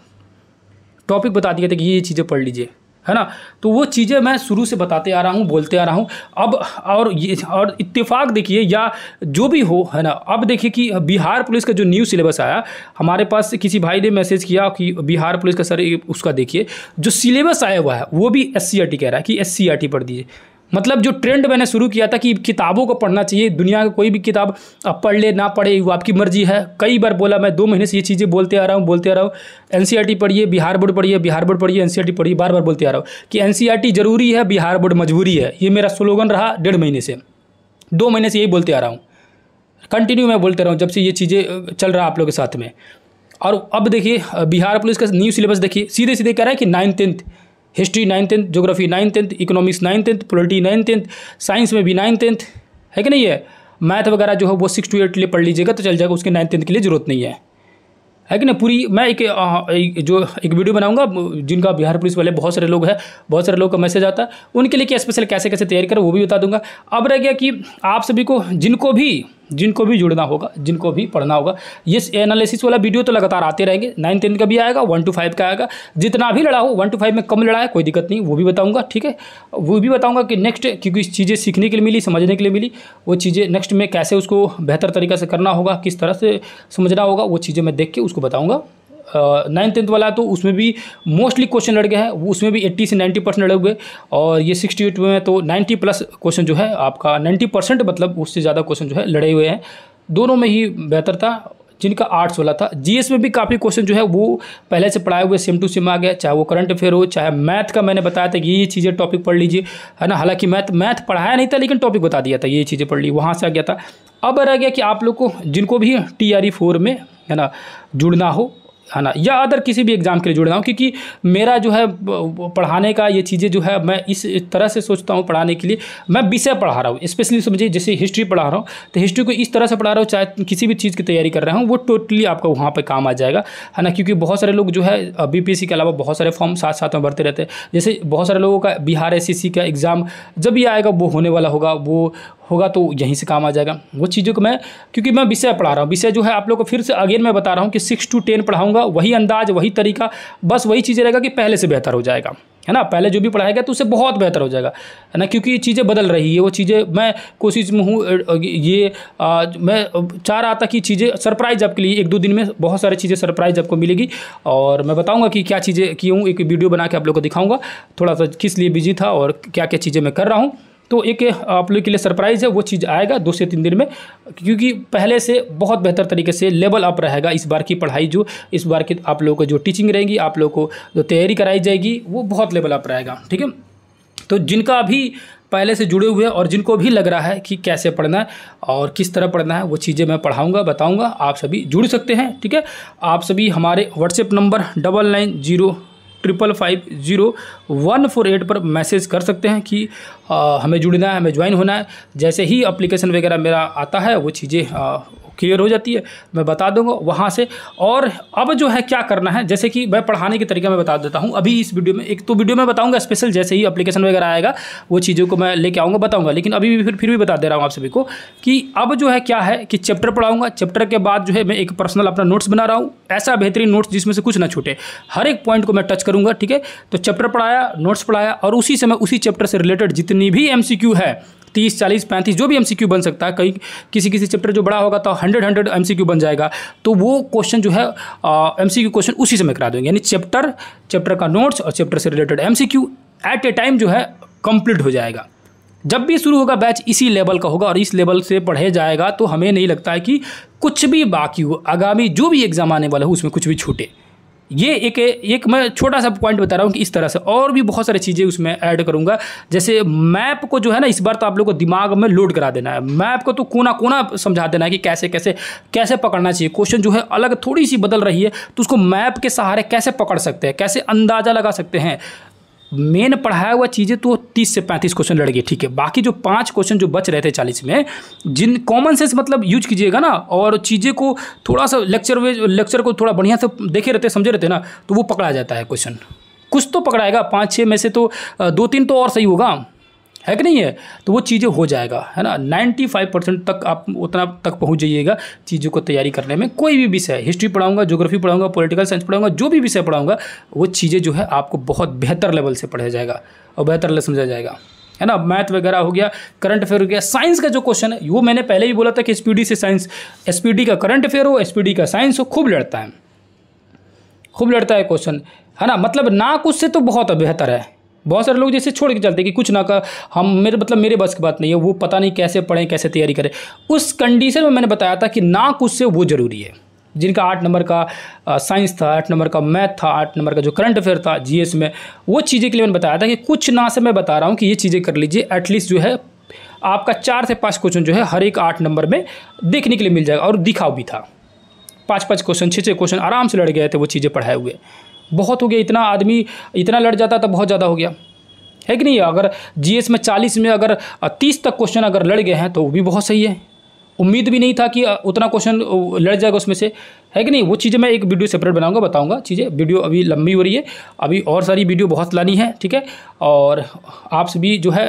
टॉपिक बता दिया था कि ये चीज़ें पढ़ लीजिए है ना तो वो चीज़ें मैं शुरू से बताते आ रहा हूँ बोलते आ रहा हूँ अब और ये और इत्तेफाक देखिए या जो भी हो है ना अब देखिए कि बिहार पुलिस का जो न्यू सिलेबस आया हमारे पास किसी भाई ने मैसेज किया कि बिहार पुलिस का सर उसका देखिए जो सिलेबस आया हुआ है वो भी एस e कह रहा है कि एस e पढ़ दीजिए मतलब जो ट्रेंड मैंने शुरू किया था कि किताबों को पढ़ना चाहिए दुनिया की कोई भी किताब आप पढ़ ले ना पढ़े वो आपकी मर्जी है कई बार बोला मैं दो महीने से ये चीज़ें बोलते आ रहा हूँ बोलते आ रहा हूँ एन e पढ़िए बिहार बोर्ड पढ़िए बिहार बोर्ड पढ़िए एन e पढ़िए बार बार बोलते आ रहा हूँ कि एन e ज़रूरी है बिहार बोर्ड मजबूरी है ये मेरा स्लोगन रहा डेढ़ महीने से दो महीने से यही बोलते आ रहा हूँ कंटिन्यू मैं बोलते रहूँ जब से ये चीज़ें चल रहा है आप लोग के साथ में और अब देखिए बिहार पुलिस का न्यू सिलेबस देखिए सीधे सीधे कह रहा है कि ninth tenth tenth history nine tenth geography nine tenth economics nine tenth polity nine tenth science में भी नाइन टेंथ है कि नहीं है मैथ वगैरह जो है वो सिक्स टू एट के लिए पढ़ लीजिएगा तो चल जाएगा उसके नाइन टेंथ के लिए ज़रूरत नहीं है है कि ना पूरी मैं एक, एक जो एक वीडियो बनाऊंगा जिनका बिहार पुलिस वाले बहुत सारे लोग हैं बहुत सारे लोग का मैसेज आता है उनके लिए क्या स्पेशल कैसे कैसे तैयारी करें वो भी बता दूंगा अब रह गया कि आप सभी को जिनको भी जिनको भी जुड़ना होगा जिनको भी पढ़ना होगा ये एनालिसिस वाला वीडियो तो लगातार आते रहेंगे नाइन टेन का भी आएगा वन टू फाइव का आएगा जितना भी लड़ा हो वन टू फाइव में कम लड़ा है कोई दिक्कत नहीं वो भी बताऊंगा ठीक है वो भी बताऊंगा कि नेक्स्ट क्योंकि चीज़ें सीखने के लिए मिली समझने के लिए मिली वो चीज़ें नेक्स्ट में कैसे उसको बेहतर तरीके से करना होगा किस तरह से समझना होगा वो चीज़ें मैं देख के उसको बताऊँगा नाइन टेंथ वाला तो उसमें भी मोस्टली क्वेश्चन लड़ गए हैं उसमें भी एट्टी से नाइन्टी परसेंट लड़े हुए और ये सिक्सटी एट में तो नाइन्टी प्लस क्वेश्चन जो है आपका नाइन्टी परसेंट मतलब उससे ज़्यादा क्वेश्चन जो है लड़े हुए हैं दोनों में ही बेहतर था जिनका आर्ट्स वाला था जी में भी काफ़ी क्वेश्चन जो है वो पहले से पढ़ाए हुए सेम टू सेम आ गया चाहे वो करंट अफेयर हो चाहे मैथ का मैंने बताया था ये ये चीज़ें टॉपिक पढ़ लीजिए है ना हालांकि मैथ मैथ पढ़ाया नहीं था लेकिन टॉपिक बता दिया था ये चीज़ें पढ़ ली वहाँ से आ गया था अब रह गया कि आप लोग को जिनको भी टी आर ई फोर में है ना जुड़ना हो है ना या अदर किसी भी एग्ज़ाम के लिए जुड़ रहा हूँ क्योंकि मेरा जो है पढ़ाने का ये चीज़ें जो है मैं इस तरह से सोचता हूँ पढ़ाने के लिए मैं विषय पढ़ा रहा हूँ स्पेशली समझिए जैसे हिस्ट्री पढ़ा रहा हूँ तो हिस्ट्री को इस तरह से पढ़ा रहा हूँ चाहे किसी भी चीज़ की तैयारी कर रहा हूँ वो टोटली आपका वहाँ पर काम आ जाएगा है ना क्योंकि बहुत सारे लोग जो है बी के अलावा बहुत सारे फॉर्म साथ साथ में भरते रहते हैं जैसे बहुत सारे लोगों का बिहार एस का एग्ज़ाम जब भी आएगा वो होने वाला होगा वो होगा तो यहीं से काम आ जाएगा वो चीज़ों को मैं क्योंकि मैं विषय पढ़ा रहा हूँ विषय जो है आप लोग को फिर से अगेन मैं बता रहा हूँ कि सिक्स टू टेन पढ़ाऊँ पढ़ाऊँगा वही अंदाज वही तरीका बस वही चीज़ें रहेगा कि पहले से बेहतर हो जाएगा है ना पहले जो भी पढ़ाया गया तो उससे बहुत बेहतर हो जाएगा है ना क्योंकि ये चीज़ें बदल रही है वो चीज़ें मैं कोशिश में हूँ ये आ, मैं चाह रहा था कि चीज़ें सरप्राइज आपके लिए एक दो दिन में बहुत सारी चीज़ें सरप्राइज आपको मिलेगी और मैं बताऊँगा कि क्या चीज़ें की हूँ एक वीडियो बना के आप लोग को दिखाऊँगा थोड़ा सा किस लिए बिजी था और क्या क्या चीज़ें मैं कर रहा हूँ तो एक आप लोग के लिए सरप्राइज़ है वो चीज़ आएगा दो से तीन दिन में क्योंकि पहले से बहुत बेहतर तरीके से लेवल अप रहेगा इस बार की पढ़ाई जो इस बार की आप लोगों को जो टीचिंग रहेगी आप लोगों को जो तैयारी कराई जाएगी वो बहुत लेवल अप रहेगा ठीक है तो जिनका भी पहले से जुड़े हुए हैं और जिनको भी लग रहा है कि कैसे पढ़ना है और किस तरह पढ़ना है वो चीज़ें मैं पढ़ाऊँगा बताऊँगा आप सभी जुड़ सकते हैं ठीक है आप सभी हमारे WhatsApp number double nine zero triple five zero one four eight पर मैसेज कर सकते हैं कि आ, हमें जुड़ना है हमें ज्वाइन होना है जैसे ही अप्लीकेशन वगैरह मेरा आता है वो चीज़ें क्लियर हो जाती है मैं बता दूंगा वहाँ से और अब जो है क्या करना है जैसे कि मैं पढ़ाने के तरीका मैं बता देता हूँ अभी इस वीडियो में एक तो वीडियो में बताऊँगा स्पेशल जैसे ही अप्लीकेशन वगैरह आएगा वो चीज़ों को मैं लेके आऊँगा बताऊँगा लेकिन अभी भी फिर फिर भी बता दे रहा हूँ आप सभी को कि अब जो है क्या है कि चैप्टर पढ़ाऊँगा चैप्टर के बाद जो है मैं एक पर्सनल अपना नोट्स बना रहा हूँ ऐसा बेहतरीन नोट्स जिसमें से कुछ ना छूटे हर एक पॉइंट को मैं टच करूँगा ठीक है तो चैप्टर पढ़ाया नोट्स पढ़ाया और उसी समय उसी चैप्टर से रिलेटेड जितनी भी एम है तीस चालीस पैंतीस जो भी एम बन सकता है कहीं किसी किसी चैप्टर जो बड़ा होगा तो हंड्रेड हंड्रेड एम बन जाएगा तो वो क्वेश्चन जो है एमसीक्यू क्वेश्चन उसी समय करा देंगे यानी चैप्टर चैप्टर का नोट्स और चैप्टर से related Q at a time जो है कंप्लीट हो जाएगा जब भी शुरू होगा बैच इसी लेवल का होगा और इस लेवल से पढ़े जाएगा तो हमें नहीं लगता है कि कुछ भी बाकी हो आगामी जो भी एग्ज़ाम आने वाला हो उसमें कुछ भी छूटे ये एक एक मैं छोटा सा पॉइंट बता रहा हूँ कि इस तरह से और भी बहुत सारी चीज़ें उसमें ऐड करूँगा जैसे मैप को जो है ना इस बार तो आप लोग को दिमाग में लोड करा देना है मैप को तो कोना कोना समझा देना है कि कैसे कैसे कैसे पकड़ना चाहिए क्वेश्चन जो है अलग थोड़ी सी बदल रही है तो उसको मैप के सहारे कैसे पकड़ सकते हैं कैसे अंदाज़ा लगा सकते हैं मेन पढ़ाया हुआ चीज़ें तो तीस से पैंतीस क्वेश्चन लड़ गए ठीक है बाकी जो पाँच क्वेश्चन जो बच रहे थे चालीस में जिन कॉमन सेंस मतलब यूज कीजिएगा ना और चीज़ें को थोड़ा सा लेक्चर वे लेक्चर को थोड़ा बढ़िया से देखे रहते समझे रहते ना तो वो पकड़ा जाता है क्वेश्चन कुछ तो पकड़ाएगा पाँच छः में से तो दो तीन तो और सही होगा है कि नहीं है तो वो चीज़ें हो जाएगा है ना 95 परसेंट तक आप उतना तक पहुँच जाइएगा चीज़ों को तैयारी करने में कोई भी विषय हिस्ट्री पढ़ाऊंगा जोग्राफी पढ़ाऊँगा पॉलिटिकल साइंस पढ़ाऊंगा जो भी विषय पढ़ाऊंगा वो चीज़ें जो है आपको बहुत बेहतर लेवल से पढ़ाया जाएगा और बेहतर समझा जाएगा है ना मैथ वगैरह हो गया करंट अफेयर हो गया साइंस का जो क्वेश्चन है वो मैंने पहले भी बोला था कि एस से साइंस एस का करंट अफेयर हो एस का साइंस हो खूब लड़ता है खूब लड़ता है क्वेश्चन है ना मतलब ना कुछ से तो बहुत बेहतर है बहुत सारे लोग जैसे छोड़ के चलते कि कुछ ना का हम मेरे मतलब मेरे बस की बात नहीं है वो पता नहीं कैसे पढ़ें कैसे तैयारी करें उस कंडीशन में मैंने बताया था कि ना कुछ से वो ज़रूरी है जिनका आठ नंबर का साइंस था आठ नंबर का मैथ था आठ नंबर का जो करंट अफेयर था जी में वो चीज़ें के लिए मैंने बताया था कि कुछ ना से मैं बता रहा हूँ कि ये चीज़ें कर लीजिए एटलीस्ट जो है आपका चार से पाँच क्वेश्चन जो है हर एक आठ नंबर में देखने के लिए मिल जाएगा और दिखाव भी था पाँच पाँच क्वेश्चन छः छः क्वेश्चन आराम से लड़ गए थे वो चीज़ें पढ़ाए हुए बहुत हो गया इतना आदमी इतना लड़ जाता तो बहुत ज़्यादा हो गया है कि नहीं अगर जीएस में चालीस में अगर तीस तक क्वेश्चन अगर लड़ गए हैं तो वो भी बहुत सही है उम्मीद भी नहीं था कि उतना क्वेश्चन लड़ जाएगा उसमें से है कि नहीं वो चीज़ें मैं एक वीडियो सेपरेट बनाऊंगा बताऊंगा चीज़ें वीडियो अभी लंबी हो रही है अभी और सारी वीडियो बहुत लानी है ठीक है और आपसे भी जो है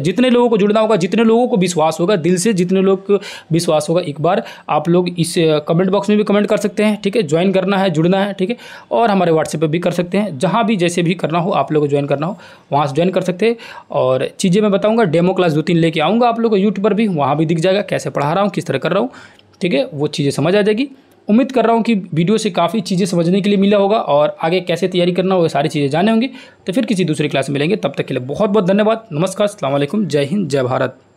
जितने लोगों को जुड़ना होगा जितने लोगों को विश्वास होगा दिल से जितने लोग विश्वास होगा एक बार आप लोग इस कमेंट बॉक्स में भी कमेंट कर सकते हैं ठीक है ज्वाइन करना है जुड़ना है ठीक है और हमारे व्हाट्सएप पर भी कर सकते हैं जहाँ भी जैसे भी करना हो आप लोग को ज्वाइन करना हो वहाँ से ज्वाइन कर सकते हैं और चीज़ें मैं बताऊँगा डेमो क्लास दो तीन लेके आऊँगा आप लोग को यूट्यूब पर भी वहाँ भी दिख जाएगा कैसे पढ़ा रहा हूँ किस तरह कर रहा हूँ ठीक है वो चीज़ें समझ आ जाएगी उम्मीद कर रहा हूँ कि वीडियो से काफ़ी चीज़ें समझने के लिए मिला होगा और आगे कैसे तैयारी करना होगा सारी चीज़ें जाने होंगी तो फिर किसी दूसरी क्लास में मिलेंगे तब तक के लिए बहुत बहुत धन्यवाद नमस्कार अल्लाम जय हिंद जय भारत